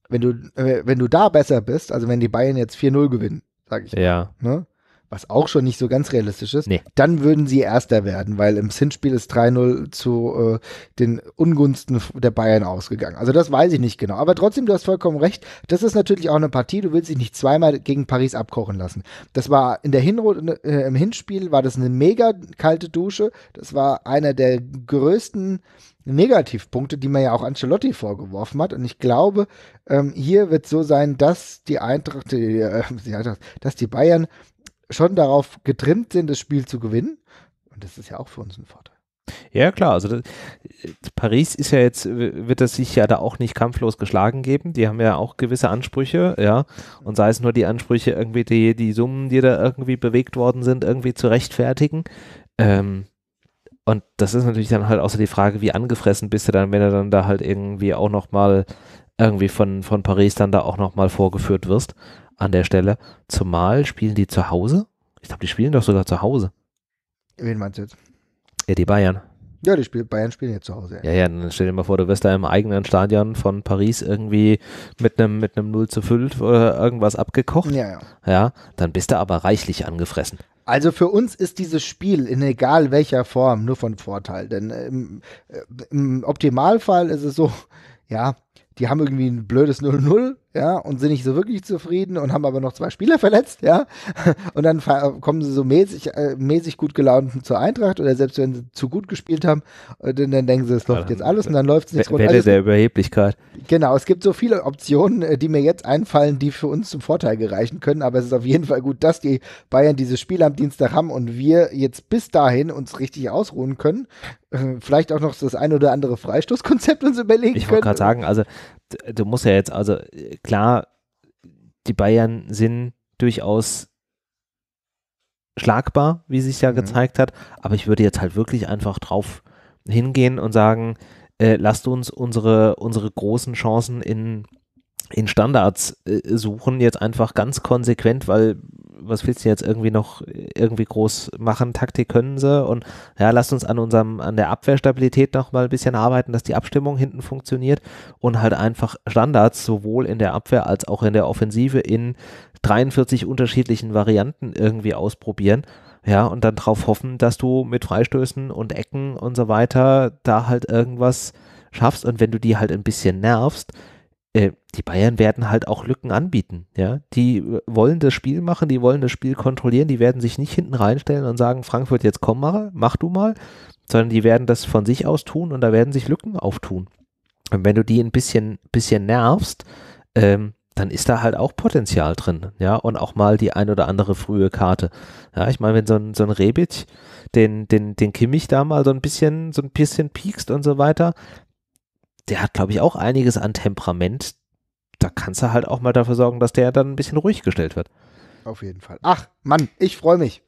wenn du, äh, wenn du da besser bist, also wenn die Bayern jetzt 4-0 gewinnen, sage ich. Ja. Mal, ne? Was auch schon nicht so ganz realistisch ist. Nee. Dann würden sie Erster werden, weil im Sinnspiel ist 3-0 zu äh, den Ungunsten der Bayern ausgegangen. Also das weiß ich nicht genau. Aber trotzdem, du hast vollkommen recht. Das ist natürlich auch eine Partie. Du willst dich nicht zweimal gegen Paris abkochen lassen. Das war in der Hinrunde, äh, im Hinspiel war das eine mega kalte Dusche. Das war einer der größten Negativpunkte, die man ja auch Ancelotti vorgeworfen hat. Und ich glaube, ähm, hier wird so sein, dass die Eintracht, die, äh, die Eintracht, dass die Bayern schon darauf getrimmt sind, das Spiel zu gewinnen. Und das ist ja auch für uns ein Vorteil. Ja, klar. Also das, äh, Paris ist ja jetzt, wird das sich ja da auch nicht kampflos geschlagen geben. Die haben ja auch gewisse Ansprüche, ja. Und sei es nur die Ansprüche, irgendwie die, die Summen, die da irgendwie bewegt worden sind, irgendwie zu rechtfertigen. Ähm, und das ist natürlich dann halt außer die Frage, wie angefressen bist du dann, wenn du dann da halt irgendwie auch nochmal irgendwie von, von Paris dann da auch nochmal vorgeführt wirst an der Stelle. Zumal spielen die zu Hause. Ich glaube, die spielen doch sogar zu Hause. Wen meinst du jetzt? Ja, die Bayern. Ja, die Spiel Bayern spielen jetzt zu Hause. Ja, ja, dann stell dir mal vor, du wirst da im eigenen Stadion von Paris irgendwie mit einem mit einem 0 zu 5 oder irgendwas abgekocht. Ja, ja. Ja, dann bist du aber reichlich angefressen. Also für uns ist dieses Spiel in egal welcher Form nur von Vorteil. Denn äh, im, äh, im Optimalfall ist es so, ja, die haben irgendwie ein blödes 0-0 ja, und sind nicht so wirklich zufrieden und haben aber noch zwei Spieler verletzt, ja. Und dann kommen sie so mäßig, äh, mäßig gut gelaunt zur Eintracht oder selbst wenn sie zu gut gespielt haben, äh, dann, dann denken sie, es läuft jetzt alles und dann läuft also es nicht runter. Welle der Überheblichkeit. Genau, es gibt so viele Optionen, äh, die mir jetzt einfallen, die für uns zum Vorteil gereichen können, aber es ist auf jeden Fall gut, dass die Bayern dieses Spiel am Dienstag haben und wir jetzt bis dahin uns richtig ausruhen können äh, vielleicht auch noch das ein oder andere Freistoßkonzept uns überlegen Ich wollte gerade sagen, also du musst ja jetzt, also klar, die Bayern sind durchaus schlagbar, wie sich ja mhm. gezeigt hat, aber ich würde jetzt halt wirklich einfach drauf hingehen und sagen, äh, lasst uns unsere, unsere großen Chancen in, in Standards äh, suchen, jetzt einfach ganz konsequent, weil was willst du jetzt irgendwie noch äh, irgendwie groß machen? Taktik können sie und ja, lasst uns an unserem, an der Abwehrstabilität noch mal ein bisschen arbeiten, dass die Abstimmung hinten funktioniert und halt einfach Standards sowohl in der Abwehr als auch in der Offensive in 43 unterschiedlichen Varianten irgendwie ausprobieren. Ja, und dann drauf hoffen, dass du mit Freistößen und Ecken und so weiter da halt irgendwas schaffst und wenn du die halt ein bisschen nervst, äh, die Bayern werden halt auch Lücken anbieten. Ja? Die äh, wollen das Spiel machen, die wollen das Spiel kontrollieren, die werden sich nicht hinten reinstellen und sagen, Frankfurt, jetzt komm mal, mach du mal, sondern die werden das von sich aus tun und da werden sich Lücken auftun. Und wenn du die ein bisschen, bisschen nervst, ähm, dann ist da halt auch Potenzial drin, ja, und auch mal die ein oder andere frühe Karte. Ja, ich meine, wenn so ein, so ein Rebic den, den, den Kimmich da mal so ein bisschen, so ein bisschen piekst und so weiter, der hat, glaube ich, auch einiges an Temperament. Da kannst du halt auch mal dafür sorgen, dass der dann ein bisschen ruhig gestellt wird. Auf jeden Fall. Ach, Mann, ich freue mich.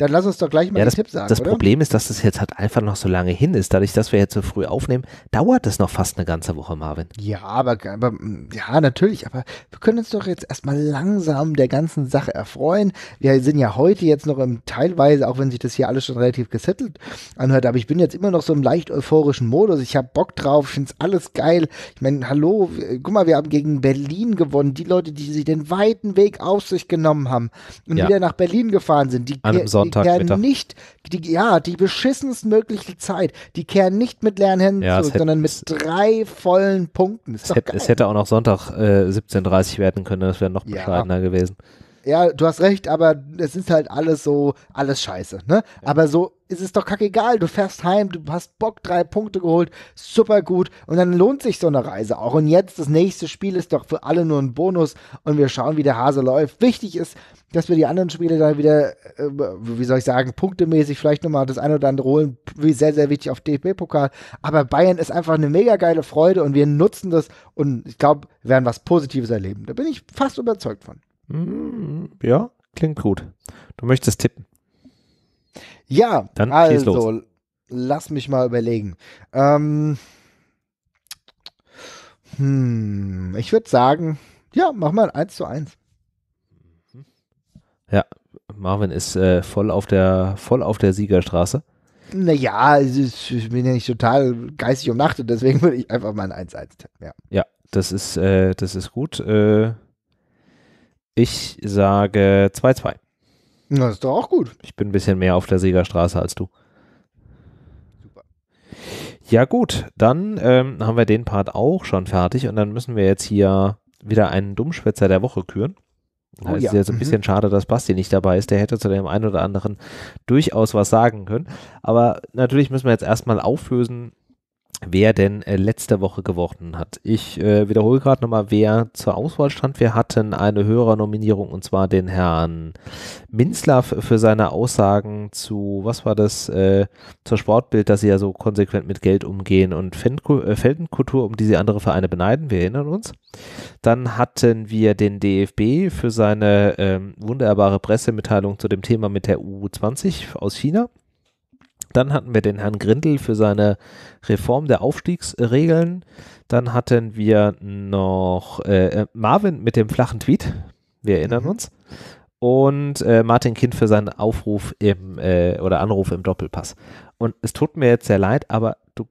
Dann lass uns doch gleich mal ja, das, Tipp sagen. Das oder? Problem ist, dass das jetzt halt einfach noch so lange hin ist. Dadurch, dass wir jetzt so früh aufnehmen, dauert es noch fast eine ganze Woche, Marvin. Ja, aber, aber mm, ja, natürlich. Aber wir können uns doch jetzt erstmal langsam der ganzen Sache erfreuen. Wir sind ja heute jetzt noch im teilweise, auch wenn sich das hier alles schon relativ gesettelt anhört, aber ich bin jetzt immer noch so im leicht euphorischen Modus. Ich habe Bock drauf, ich finde es alles geil. Ich meine, hallo, guck mal, wir haben gegen Berlin gewonnen. Die Leute, die sich den weiten Weg auf sich genommen haben und ja. wieder nach Berlin gefahren sind, die, An einem die, die kehren nicht, die, ja, die beschissenstmögliche Zeit, die kehren nicht mit leeren Händen ja, zurück, hätte, sondern mit drei vollen Punkten. Es hätte, es, hätte, auch noch Sonntag äh, 17.30 werden können, das wäre noch bescheidener ja. gewesen ja, du hast recht, aber es ist halt alles so, alles scheiße, ne? Ja. Aber so ist es doch kackegal. Du fährst heim, du hast Bock, drei Punkte geholt, super gut. Und dann lohnt sich so eine Reise auch. Und jetzt, das nächste Spiel ist doch für alle nur ein Bonus und wir schauen, wie der Hase läuft. Wichtig ist, dass wir die anderen Spiele dann wieder, äh, wie soll ich sagen, punktemäßig vielleicht nochmal das eine oder andere holen. Wie sehr, sehr wichtig auf DFB-Pokal. Aber Bayern ist einfach eine mega geile Freude und wir nutzen das und ich glaube, werden was Positives erleben. Da bin ich fast überzeugt von. Hm, ja, klingt gut. Du möchtest tippen. Ja, dann also, lass mich mal überlegen. Ähm, hm, ich würde sagen, ja, mach mal ein 1 zu 1. Mhm. Ja, Marvin ist äh, voll, auf der, voll auf der Siegerstraße. Naja, ich bin ja nicht total geistig umnachtet, deswegen würde ich einfach mal ein 1-1 tippen. Ja. ja, das ist, äh, das ist gut. Äh, ich sage 2-2. Das ist doch auch gut. Ich bin ein bisschen mehr auf der Siegerstraße als du. Super. Ja, gut, dann ähm, haben wir den Part auch schon fertig und dann müssen wir jetzt hier wieder einen Dummschwätzer der Woche küren. Oh es oh, ist ja. so ein bisschen mhm. schade, dass Basti nicht dabei ist. Der hätte zu dem einen oder anderen durchaus was sagen können. Aber natürlich müssen wir jetzt erstmal auflösen, wer denn äh, letzte Woche gewonnen hat. Ich äh, wiederhole gerade nochmal, wer zur Auswahl stand. Wir hatten eine höhere Nominierung und zwar den Herrn Minzlaff für seine Aussagen zu, was war das, äh, zur Sportbild, dass sie ja so konsequent mit Geld umgehen und äh, Feldenkultur, um die sie andere Vereine beneiden. Wir erinnern uns. Dann hatten wir den DFB für seine ähm, wunderbare Pressemitteilung zu dem Thema mit der U20 aus China. Dann hatten wir den Herrn Grindel für seine Reform der Aufstiegsregeln. Dann hatten wir noch äh, äh, Marvin mit dem flachen Tweet. Wir erinnern mhm. uns. Und äh, Martin Kind für seinen Aufruf im äh, oder Anruf im Doppelpass. Und es tut mir jetzt sehr leid, aber du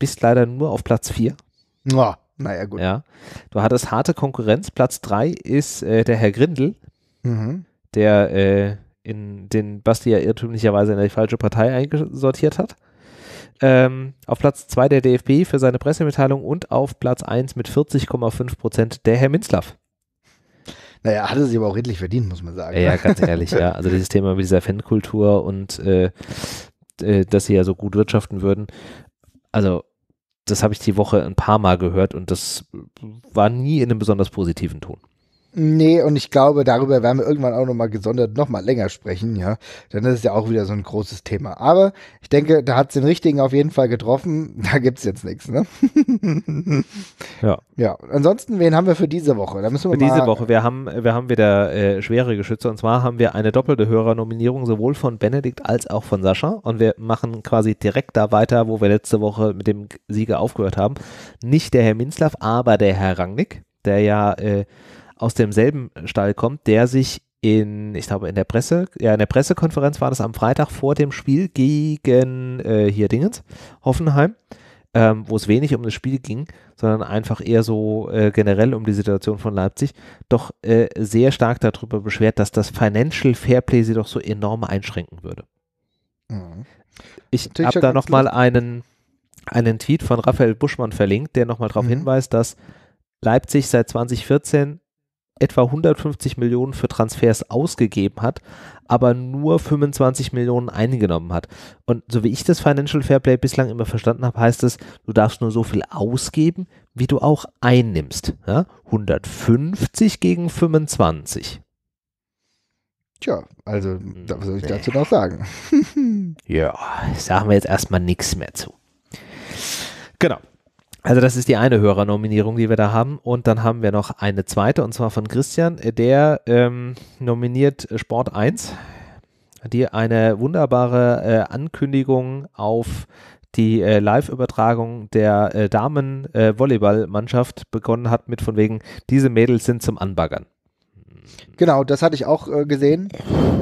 bist leider nur auf Platz 4. Ja, naja, gut. Ja. Du hattest harte Konkurrenz. Platz 3 ist äh, der Herr Grindel, mhm. der äh, in den Basti ja irrtümlicherweise in die falsche Partei eingesortiert hat. Ähm, auf Platz 2 der DFB für seine Pressemitteilung und auf Platz 1 mit 40,5 Prozent der Herr Minzlaff. Naja, hatte sie aber auch redlich verdient, muss man sagen. Ja, ja ganz ehrlich, ja. Also dieses Thema mit dieser Fankultur und äh, äh, dass sie ja so gut wirtschaften würden. Also, das habe ich die Woche ein paar Mal gehört und das war nie in einem besonders positiven Ton. Nee, und ich glaube, darüber werden wir irgendwann auch nochmal gesondert nochmal länger sprechen, ja. Dann ist es ja auch wieder so ein großes Thema. Aber ich denke, da hat es den richtigen auf jeden Fall getroffen. Da gibt es jetzt nichts, ne? ja. Ja. Ansonsten, wen haben wir für diese Woche? Da müssen wir für mal diese Woche, wir haben, wir haben wieder äh, schwere Geschütze und zwar haben wir eine doppelte Hörernominierung, sowohl von Benedikt als auch von Sascha. Und wir machen quasi direkt da weiter, wo wir letzte Woche mit dem Sieger aufgehört haben. Nicht der Herr Minzlaff, aber der Herr Rangnick, der ja äh, aus demselben Stall kommt, der sich in, ich glaube, in der Presse, ja, in der Pressekonferenz war das am Freitag vor dem Spiel gegen äh, hier Dingens, Hoffenheim, ähm, wo es wenig um das Spiel ging, sondern einfach eher so äh, generell um die Situation von Leipzig, doch äh, sehr stark darüber beschwert, dass das Financial Fairplay sie doch so enorm einschränken würde. Mhm. Ich habe da nochmal einen, einen Tweet von Raphael Buschmann verlinkt, der nochmal darauf mhm. hinweist, dass Leipzig seit 2014 etwa 150 Millionen für Transfers ausgegeben hat, aber nur 25 Millionen eingenommen hat. Und so wie ich das Financial Fairplay bislang immer verstanden habe, heißt es, du darfst nur so viel ausgeben, wie du auch einnimmst. Ja? 150 gegen 25. Tja, also hm, was soll ich dazu noch sagen? ja, sagen wir jetzt erstmal nichts mehr zu. Genau. Also das ist die eine Hörernominierung, die wir da haben. Und dann haben wir noch eine zweite, und zwar von Christian, der ähm, nominiert Sport 1, die eine wunderbare äh, Ankündigung auf die äh, Live-Übertragung der äh, Damen-Volleyballmannschaft äh, begonnen hat mit von wegen, diese Mädels sind zum Anbaggern. Genau, das hatte ich auch äh, gesehen,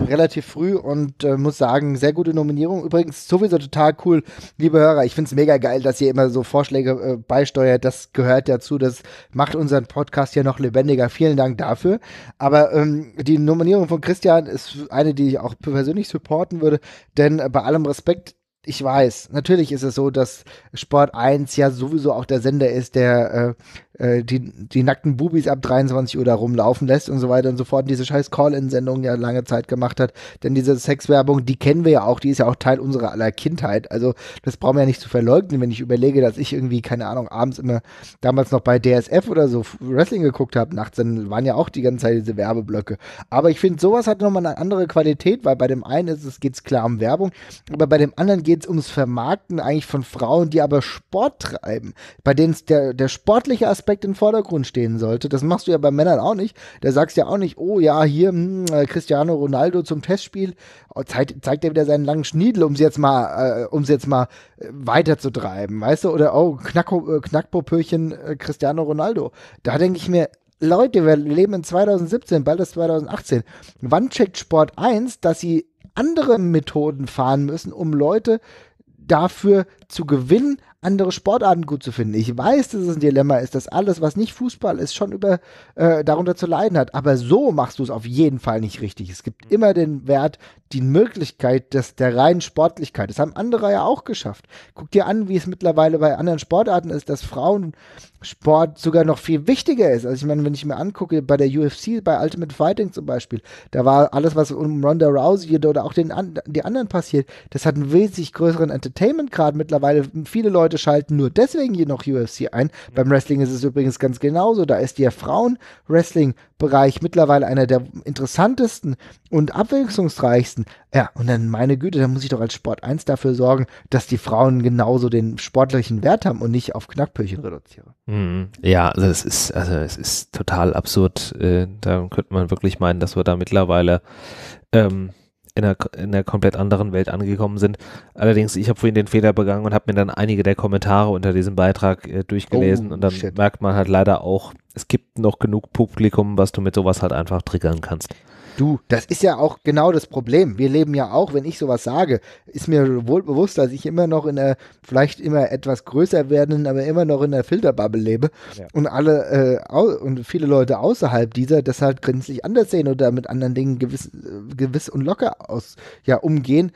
relativ früh und äh, muss sagen, sehr gute Nominierung. Übrigens sowieso total cool, liebe Hörer. Ich finde es mega geil, dass ihr immer so Vorschläge äh, beisteuert. Das gehört dazu. Das macht unseren Podcast hier noch lebendiger. Vielen Dank dafür. Aber ähm, die Nominierung von Christian ist eine, die ich auch persönlich supporten würde, denn bei allem Respekt, ich weiß, natürlich ist es so, dass Sport 1 ja sowieso auch der Sender ist, der äh, äh, die, die nackten Bubis ab 23 Uhr da rumlaufen lässt und so weiter und so fort. Und diese scheiß Call-In-Sendung ja lange Zeit gemacht hat. Denn diese Sexwerbung, die kennen wir ja auch, die ist ja auch Teil unserer aller Kindheit. Also das brauchen wir ja nicht zu verleugnen, wenn ich überlege, dass ich irgendwie, keine Ahnung, abends immer damals noch bei DSF oder so Wrestling geguckt habe. Nachts dann waren ja auch die ganze Zeit diese Werbeblöcke. Aber ich finde, sowas hat nochmal eine andere Qualität, weil bei dem einen ist es geht's klar um Werbung, aber bei dem anderen geht es ums Vermarkten eigentlich von Frauen, die aber Sport treiben, bei denen der, der sportliche Aspekt Aspekt im Vordergrund stehen sollte. Das machst du ja bei Männern auch nicht. Da sagst du ja auch nicht, oh ja, hier hm, äh, Cristiano Ronaldo zum Testspiel, oh, zeigt, zeigt er wieder seinen langen Schniedel, um sie jetzt mal, äh, um jetzt mal äh, weiterzutreiben, weißt du? Oder oh, Knacko, äh, Knackpopöchen äh, Cristiano Ronaldo. Da denke ich mir, Leute, wir leben in 2017, bald ist 2018. Wann checkt Sport 1, dass sie andere Methoden fahren müssen, um Leute dafür zu gewinnen, andere Sportarten gut zu finden. Ich weiß, dass es ein Dilemma ist, dass alles, was nicht Fußball ist, schon über äh, darunter zu leiden hat. Aber so machst du es auf jeden Fall nicht richtig. Es gibt mhm. immer den Wert die Möglichkeit des, der reinen Sportlichkeit. Das haben andere ja auch geschafft. Guck dir an, wie es mittlerweile bei anderen Sportarten ist, dass Frauensport sogar noch viel wichtiger ist. Also ich meine, wenn ich mir angucke, bei der UFC, bei Ultimate Fighting zum Beispiel, da war alles, was um Ronda Rousey oder auch den, die anderen passiert, das hat einen wesentlich größeren Entertainment-Grad mittlerweile. Viele Leute schalten nur deswegen hier noch UFC ein. Beim Wrestling ist es übrigens ganz genauso. Da ist ja Frauen-Wrestling Bereich mittlerweile einer der interessantesten und abwechslungsreichsten. Ja, und dann meine Güte, dann muss ich doch als Sport 1 dafür sorgen, dass die Frauen genauso den sportlichen Wert haben und nicht auf Knackpöchen reduzieren. Mhm. Ja, also es ist, also es ist total absurd. Äh, da könnte man wirklich meinen, dass wir da mittlerweile ähm, in einer, in einer komplett anderen Welt angekommen sind. Allerdings, ich habe vorhin den Fehler begangen und habe mir dann einige der Kommentare unter diesem Beitrag äh, durchgelesen oh, und dann shit. merkt man halt leider auch, es gibt noch genug Publikum, was du mit sowas halt einfach triggern kannst. Du, das ist ja auch genau das Problem. Wir leben ja auch, wenn ich sowas sage, ist mir wohl bewusst, dass ich immer noch in der, vielleicht immer etwas größer werdenden, aber immer noch in der Filterbubble lebe ja. und alle äh, und viele Leute außerhalb dieser das halt grenzlich anders sehen oder mit anderen Dingen gewiss, äh, gewiss und locker aus, ja, umgehen.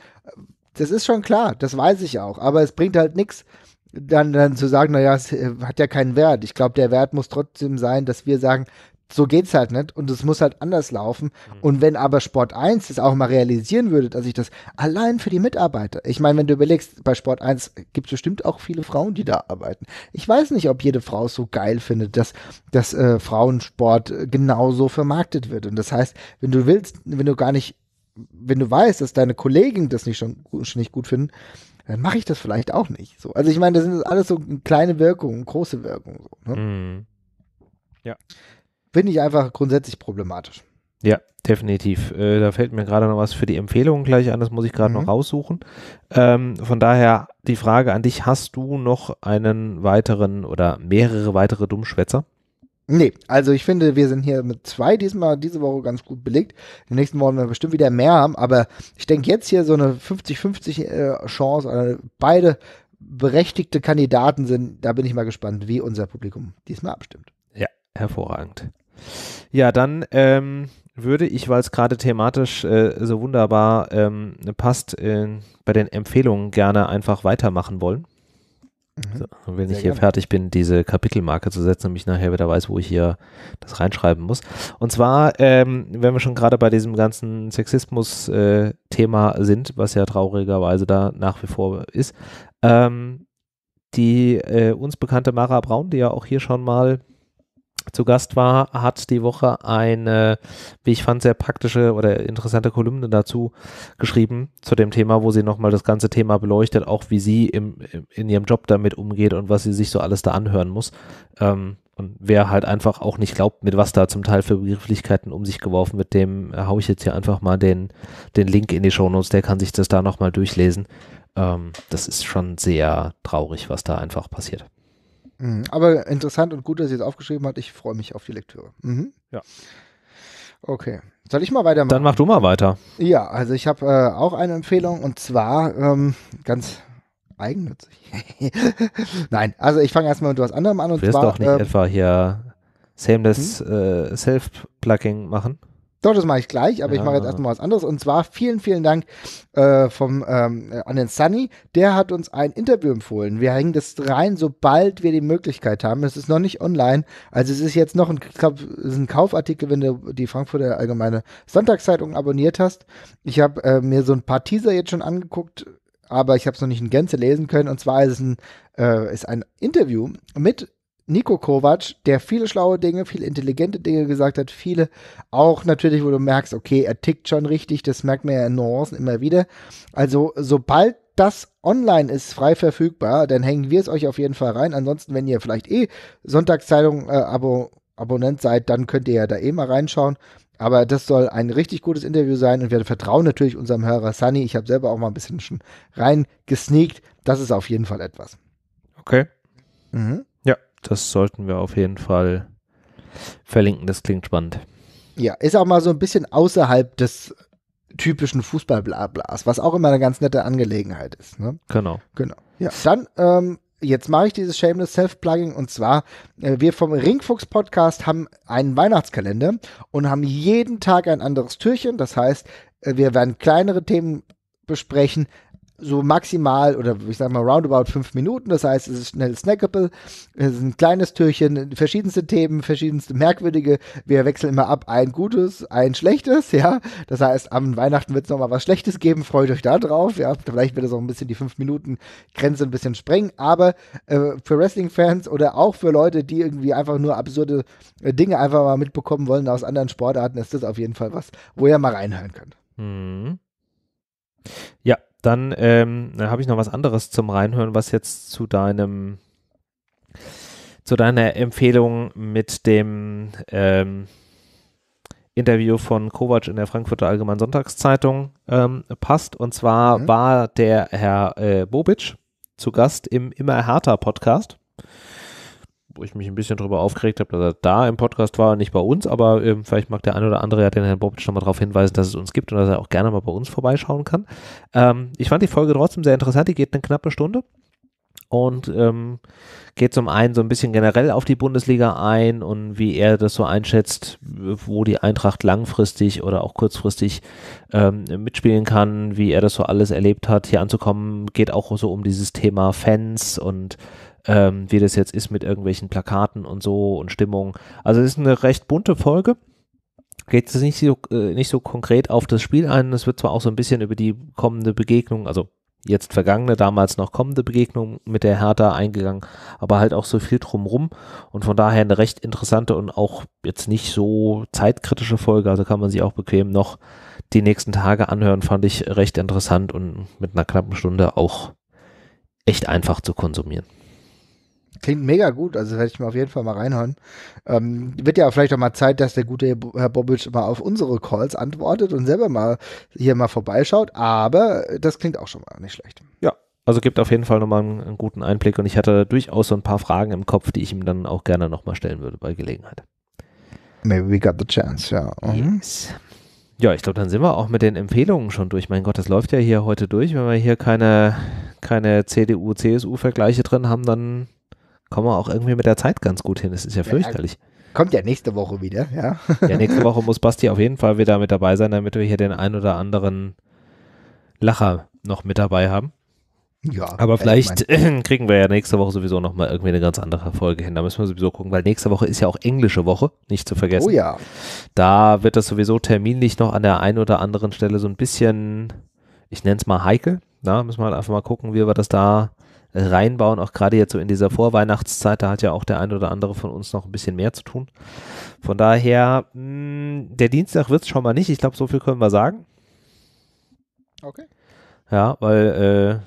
Das ist schon klar, das weiß ich auch, aber es bringt halt nichts, dann, dann zu sagen, naja, es äh, hat ja keinen Wert. Ich glaube, der Wert muss trotzdem sein, dass wir sagen, so geht's halt nicht und es muss halt anders laufen. Mhm. Und wenn aber Sport 1 das auch mal realisieren würde, dass ich das allein für die Mitarbeiter, ich meine, wenn du überlegst, bei Sport 1 gibt es bestimmt auch viele Frauen, die da arbeiten. Ich weiß nicht, ob jede Frau es so geil findet, dass, dass äh, Frauensport äh, genauso vermarktet wird. Und das heißt, wenn du willst, wenn du gar nicht, wenn du weißt, dass deine Kollegen das nicht schon, schon nicht gut finden, dann mache ich das vielleicht auch nicht. So, also ich meine, das sind alles so kleine Wirkungen, große Wirkungen. So, ne? mhm. Ja. Finde ich einfach grundsätzlich problematisch. Ja, definitiv. Äh, da fällt mir gerade noch was für die Empfehlungen gleich an, das muss ich gerade mhm. noch raussuchen. Ähm, von daher die Frage an dich, hast du noch einen weiteren oder mehrere weitere Dummschwätzer? Nee, also ich finde, wir sind hier mit zwei diesmal, diese Woche ganz gut belegt. In den nächsten Wochen werden wir bestimmt wieder mehr haben, aber ich denke jetzt hier so eine 50-50 äh, Chance, äh, beide berechtigte Kandidaten sind, da bin ich mal gespannt, wie unser Publikum diesmal abstimmt. Ja, hervorragend. Ja, dann ähm, würde ich, weil es gerade thematisch äh, so wunderbar ähm, passt, äh, bei den Empfehlungen gerne einfach weitermachen wollen. Mhm. So, wenn Sehr ich hier gerne. fertig bin, diese Kapitelmarke zu setzen, und mich nachher wieder weiß, wo ich hier das reinschreiben muss. Und zwar, ähm, wenn wir schon gerade bei diesem ganzen Sexismus-Thema äh, sind, was ja traurigerweise da nach wie vor ist, ähm, die äh, uns bekannte Mara Braun, die ja auch hier schon mal zu Gast war, hat die Woche eine, wie ich fand, sehr praktische oder interessante Kolumne dazu geschrieben, zu dem Thema, wo sie nochmal das ganze Thema beleuchtet, auch wie sie im, in ihrem Job damit umgeht und was sie sich so alles da anhören muss. Ähm, und wer halt einfach auch nicht glaubt, mit was da zum Teil für Begrifflichkeiten um sich geworfen wird, dem äh, haue ich jetzt hier einfach mal den, den Link in die Shownotes, der kann sich das da nochmal durchlesen. Ähm, das ist schon sehr traurig, was da einfach passiert. Mhm. Aber interessant und gut, dass sie es aufgeschrieben hat. Ich freue mich auf die Lektüre. Mhm. Ja. Okay. Soll ich mal weitermachen? Dann mach du mal weiter. Ja, also ich habe äh, auch eine Empfehlung und zwar ähm, ganz eigennützig. Nein, also ich fange erstmal mit was anderem an und Willst zwar. Du doch nicht ähm, etwa hier Sameless hm? äh, Self-Plugging machen? Doch, das mache ich gleich, aber ja. ich mache jetzt erstmal was anderes. Und zwar vielen, vielen Dank äh, vom, ähm, an den Sunny. Der hat uns ein Interview empfohlen. Wir hängen das rein, sobald wir die Möglichkeit haben. Es ist noch nicht online. Also es ist jetzt noch ein, glaub, ein Kaufartikel, wenn du die Frankfurter Allgemeine Sonntagszeitung abonniert hast. Ich habe äh, mir so ein paar Teaser jetzt schon angeguckt aber ich habe es noch nicht in Gänze lesen können. Und zwar ist es ein, äh, ist ein Interview mit Nico Kovac, der viele schlaue Dinge, viele intelligente Dinge gesagt hat, viele auch natürlich, wo du merkst, okay, er tickt schon richtig, das merkt man ja in Nuancen immer wieder. Also sobald das online ist, frei verfügbar, dann hängen wir es euch auf jeden Fall rein. Ansonsten, wenn ihr vielleicht eh Sonntagszeitung äh, Abo Abonnent seid, dann könnt ihr ja da eh mal reinschauen. Aber das soll ein richtig gutes Interview sein und wir vertrauen natürlich unserem Hörer Sunny. Ich habe selber auch mal ein bisschen schon reingesneakt. Das ist auf jeden Fall etwas. Okay. Mhm das sollten wir auf jeden Fall verlinken. Das klingt spannend. Ja, ist auch mal so ein bisschen außerhalb des typischen Fußballblablas, was auch immer eine ganz nette Angelegenheit ist. Ne? Genau. Genau. Ja, dann ähm, jetzt mache ich dieses Shameless Self-Plugging und zwar, äh, wir vom Ringfuchs Podcast haben einen Weihnachtskalender und haben jeden Tag ein anderes Türchen. Das heißt, äh, wir werden kleinere Themen besprechen, so maximal oder ich sag mal roundabout fünf Minuten. Das heißt, es ist schnell snackable. Es ist ein kleines Türchen, verschiedenste Themen, verschiedenste merkwürdige. Wir wechseln immer ab, ein gutes, ein schlechtes, ja. Das heißt, am Weihnachten wird es nochmal was Schlechtes geben. Freut euch da drauf, ja. Vielleicht wird es auch ein bisschen die fünf Minuten Grenze ein bisschen sprengen. Aber äh, für Wrestling-Fans oder auch für Leute, die irgendwie einfach nur absurde äh, Dinge einfach mal mitbekommen wollen aus anderen Sportarten, ist das auf jeden Fall was, wo ihr mal reinhören könnt. Hm. Ja, dann ähm, da habe ich noch was anderes zum Reinhören, was jetzt zu deinem zu deiner Empfehlung mit dem ähm, Interview von Kovac in der Frankfurter Allgemeinen Sonntagszeitung ähm, passt. Und zwar mhm. war der Herr äh, Bobic zu Gast im Immer härter Podcast wo ich mich ein bisschen drüber aufgeregt habe, dass er da im Podcast war, nicht bei uns, aber ähm, vielleicht mag der eine oder andere ja den Herrn Bobic nochmal darauf hinweisen, dass es uns gibt und dass er auch gerne mal bei uns vorbeischauen kann. Ähm, ich fand die Folge trotzdem sehr interessant, die geht eine knappe Stunde und ähm, geht zum einen so ein bisschen generell auf die Bundesliga ein und wie er das so einschätzt, wo die Eintracht langfristig oder auch kurzfristig ähm, mitspielen kann, wie er das so alles erlebt hat, hier anzukommen, geht auch so um dieses Thema Fans und ähm, wie das jetzt ist mit irgendwelchen Plakaten und so und Stimmung. Also es ist eine recht bunte Folge geht es nicht so, äh, nicht so konkret auf das Spiel ein. Es wird zwar auch so ein bisschen über die kommende Begegnung, also jetzt vergangene, damals noch kommende Begegnung mit der Hertha eingegangen, aber halt auch so viel drumrum und von daher eine recht interessante und auch jetzt nicht so zeitkritische Folge, also kann man sich auch bequem noch die nächsten Tage anhören, fand ich recht interessant und mit einer knappen Stunde auch echt einfach zu konsumieren. Klingt mega gut, also das werde ich mir auf jeden Fall mal reinhören. Ähm, wird ja vielleicht auch mal Zeit, dass der gute Herr Bobic mal auf unsere Calls antwortet und selber mal hier mal vorbeischaut, aber das klingt auch schon mal nicht schlecht. Ja, also gibt auf jeden Fall nochmal einen, einen guten Einblick und ich hatte durchaus so ein paar Fragen im Kopf, die ich ihm dann auch gerne nochmal stellen würde bei Gelegenheit. Maybe we got the chance, ja. Mhm. Yes. Ja, ich glaube, dann sind wir auch mit den Empfehlungen schon durch. Mein Gott, das läuft ja hier heute durch. Wenn wir hier keine, keine CDU-CSU-Vergleiche drin haben, dann kommen wir auch irgendwie mit der Zeit ganz gut hin. Das ist ja fürchterlich. kommt ja nächste Woche wieder, ja. ja, nächste Woche muss Basti auf jeden Fall wieder mit dabei sein, damit wir hier den ein oder anderen Lacher noch mit dabei haben. Ja. Aber vielleicht äh, kriegen wir ja nächste Woche sowieso nochmal irgendwie eine ganz andere Folge hin. Da müssen wir sowieso gucken, weil nächste Woche ist ja auch englische Woche, nicht zu vergessen. Oh ja. Da wird das sowieso terminlich noch an der einen oder anderen Stelle so ein bisschen, ich nenne es mal heikel. Da müssen wir halt einfach mal gucken, wie wir das da reinbauen, auch gerade jetzt so in dieser Vorweihnachtszeit, da hat ja auch der ein oder andere von uns noch ein bisschen mehr zu tun. Von daher, mh, mm, der Dienstag wird es schon mal nicht, ich glaube, so viel können wir sagen. Okay. Ja, weil äh,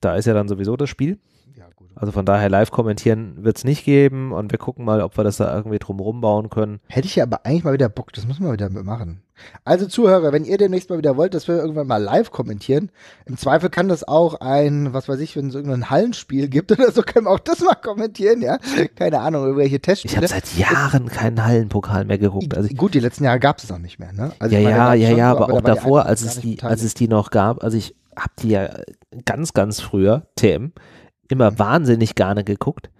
da ist ja dann sowieso das Spiel. Ja, gut. Also von daher live kommentieren wird es nicht geben und wir gucken mal, ob wir das da irgendwie drumherum bauen können. Hätte ich ja aber eigentlich mal wieder Bock, das müssen wir wieder machen. Also Zuhörer, wenn ihr demnächst mal wieder wollt, dass wir irgendwann mal live kommentieren, im Zweifel kann das auch ein, was weiß ich, wenn es irgendein Hallenspiel gibt oder so, können wir auch das mal kommentieren, ja? Keine Ahnung, irgendwelche Testspiele. Ich habe seit Jahren keinen Hallenpokal mehr geguckt. Also ich, Gut, die letzten Jahre gab es noch nicht mehr, ne? Also ja, meine, ja, ja, ja, aber, aber auch davor, als es, die, als es die noch gab, also ich habe die ja ganz, ganz früher, Themen, immer wahnsinnig gerne geguckt.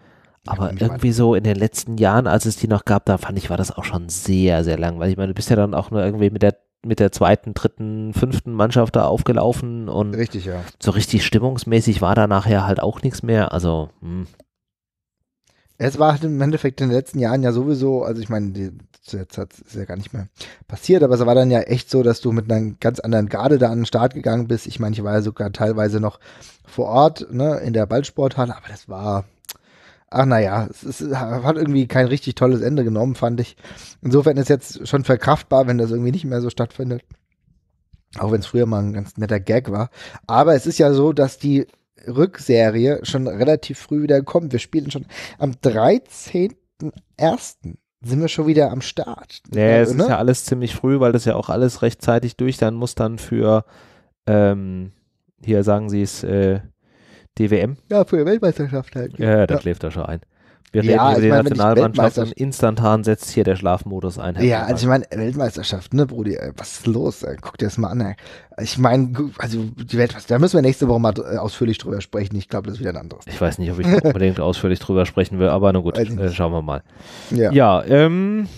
Aber irgendwie so in den letzten Jahren, als es die noch gab, da fand ich, war das auch schon sehr, sehr lang. Weil ich meine, du bist ja dann auch nur irgendwie mit der, mit der zweiten, dritten, fünften Mannschaft da aufgelaufen und richtig, ja. so richtig stimmungsmäßig war da nachher halt auch nichts mehr. Also, mh. Hm. Es war halt im Endeffekt in den letzten Jahren ja sowieso, also ich meine, jetzt hat es ja gar nicht mehr passiert, aber es war dann ja echt so, dass du mit einer ganz anderen Garde da an den Start gegangen bist. Ich meine, ich war ja sogar teilweise noch vor Ort, ne, in der Ballsporthalle, aber das war, ach naja, es, es hat irgendwie kein richtig tolles Ende genommen, fand ich. Insofern ist jetzt schon verkraftbar, wenn das irgendwie nicht mehr so stattfindet. Auch wenn es früher mal ein ganz netter Gag war. Aber es ist ja so, dass die Rückserie schon relativ früh wieder kommen. Wir spielen schon am 13.01. sind wir schon wieder am Start. Ja, naja, es ne? ist ja alles ziemlich früh, weil das ja auch alles rechtzeitig durch sein muss dann für, ähm, hier sagen sie es, äh, DWM. Ja, für die Weltmeisterschaft halt. Ja, ja das ja. schläft er schon ein. Wir ja, reden also über die Nationalmannschaft und instantan setzt hier der Schlafmodus ein. Herr ja, also ich meine, Weltmeisterschaft, ne, Brudi, äh, was ist los? Ey? Guck dir das mal an. Ey. Ich meine, also die Weltmeisterschaft, da müssen wir nächste Woche mal äh, ausführlich drüber sprechen. Ich glaube, das ist wieder ein anderes. Ich weiß nicht, ob ich unbedingt ausführlich drüber sprechen will, aber na gut, äh, schauen wir mal. Ja, ja ähm,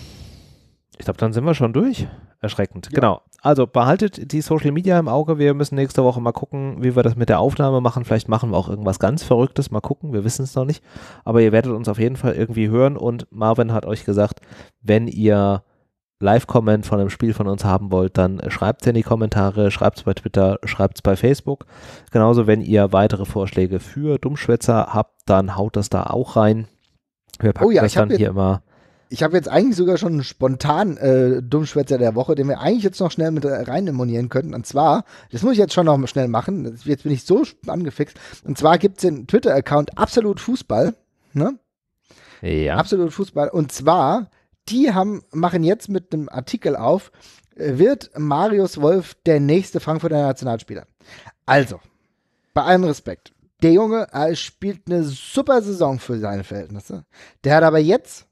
ich glaube, dann sind wir schon durch. Erschreckend, ja. genau. Also behaltet die Social Media im Auge. Wir müssen nächste Woche mal gucken, wie wir das mit der Aufnahme machen. Vielleicht machen wir auch irgendwas ganz Verrücktes. Mal gucken, wir wissen es noch nicht. Aber ihr werdet uns auf jeden Fall irgendwie hören. Und Marvin hat euch gesagt, wenn ihr Live-Comment von einem Spiel von uns haben wollt, dann schreibt es in die Kommentare, schreibt es bei Twitter, schreibt es bei Facebook. Genauso, wenn ihr weitere Vorschläge für Dummschwätzer habt, dann haut das da auch rein. Wir packen oh ja, das dann hier immer ich habe jetzt eigentlich sogar schon einen spontan äh, Dummschwätzer der Woche, den wir eigentlich jetzt noch schnell mit rein immunieren könnten. Und zwar, das muss ich jetzt schon noch schnell machen, jetzt bin ich so angefixt. Und zwar gibt es den Twitter-Account Absolut Fußball. Ne? Ja. Absolut Fußball. Und zwar, die haben, machen jetzt mit einem Artikel auf, äh, wird Marius Wolf der nächste Frankfurter Nationalspieler? Also, bei allem Respekt. Der Junge äh, spielt eine super Saison für seine Verhältnisse. Der hat aber jetzt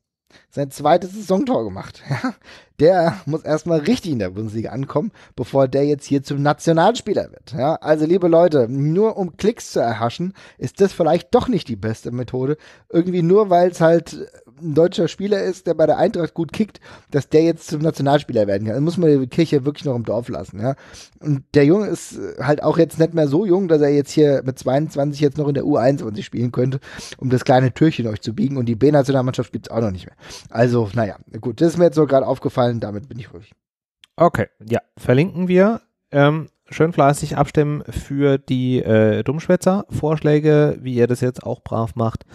sein zweites Saisontor gemacht. Ja, der muss erstmal richtig in der Bundesliga ankommen, bevor der jetzt hier zum Nationalspieler wird. Ja, also liebe Leute, nur um Klicks zu erhaschen, ist das vielleicht doch nicht die beste Methode. Irgendwie nur, weil es halt ein deutscher Spieler ist, der bei der Eintracht gut kickt, dass der jetzt zum Nationalspieler werden kann. Dann muss man die Kirche wirklich noch im Dorf lassen, ja. Und der Junge ist halt auch jetzt nicht mehr so jung, dass er jetzt hier mit 22 jetzt noch in der U21 spielen könnte, um das kleine Türchen euch zu biegen. Und die B-Nationalmannschaft gibt es auch noch nicht mehr. Also, naja, gut, das ist mir jetzt so gerade aufgefallen, damit bin ich ruhig. Okay, ja, verlinken wir. Ähm, schön fleißig abstimmen für die äh, Dummschwätzer-Vorschläge, wie ihr das jetzt auch brav macht,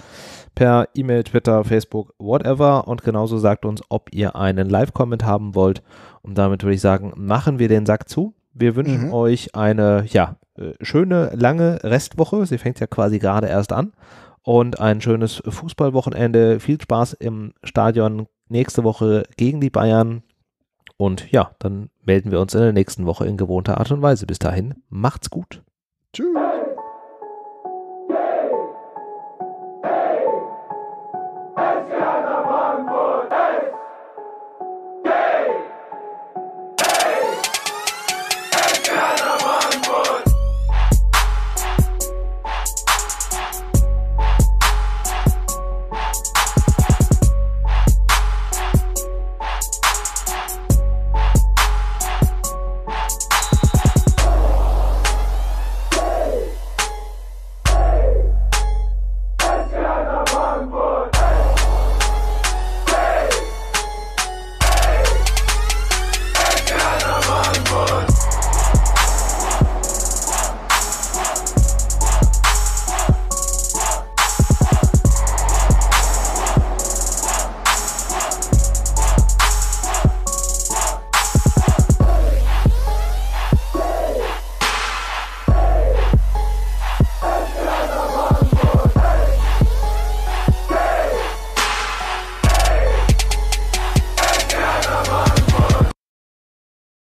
per E-Mail, Twitter, Facebook, whatever. Und genauso sagt uns, ob ihr einen Live-Comment haben wollt. Und damit würde ich sagen, machen wir den Sack zu. Wir wünschen mhm. euch eine ja, äh, schöne, lange Restwoche. Sie fängt ja quasi gerade erst an. Und ein schönes Fußballwochenende. Viel Spaß im Stadion nächste Woche gegen die Bayern. Und ja, dann melden wir uns in der nächsten Woche in gewohnter Art und Weise. Bis dahin, macht's gut. Tschüss. Hey, hey, hey,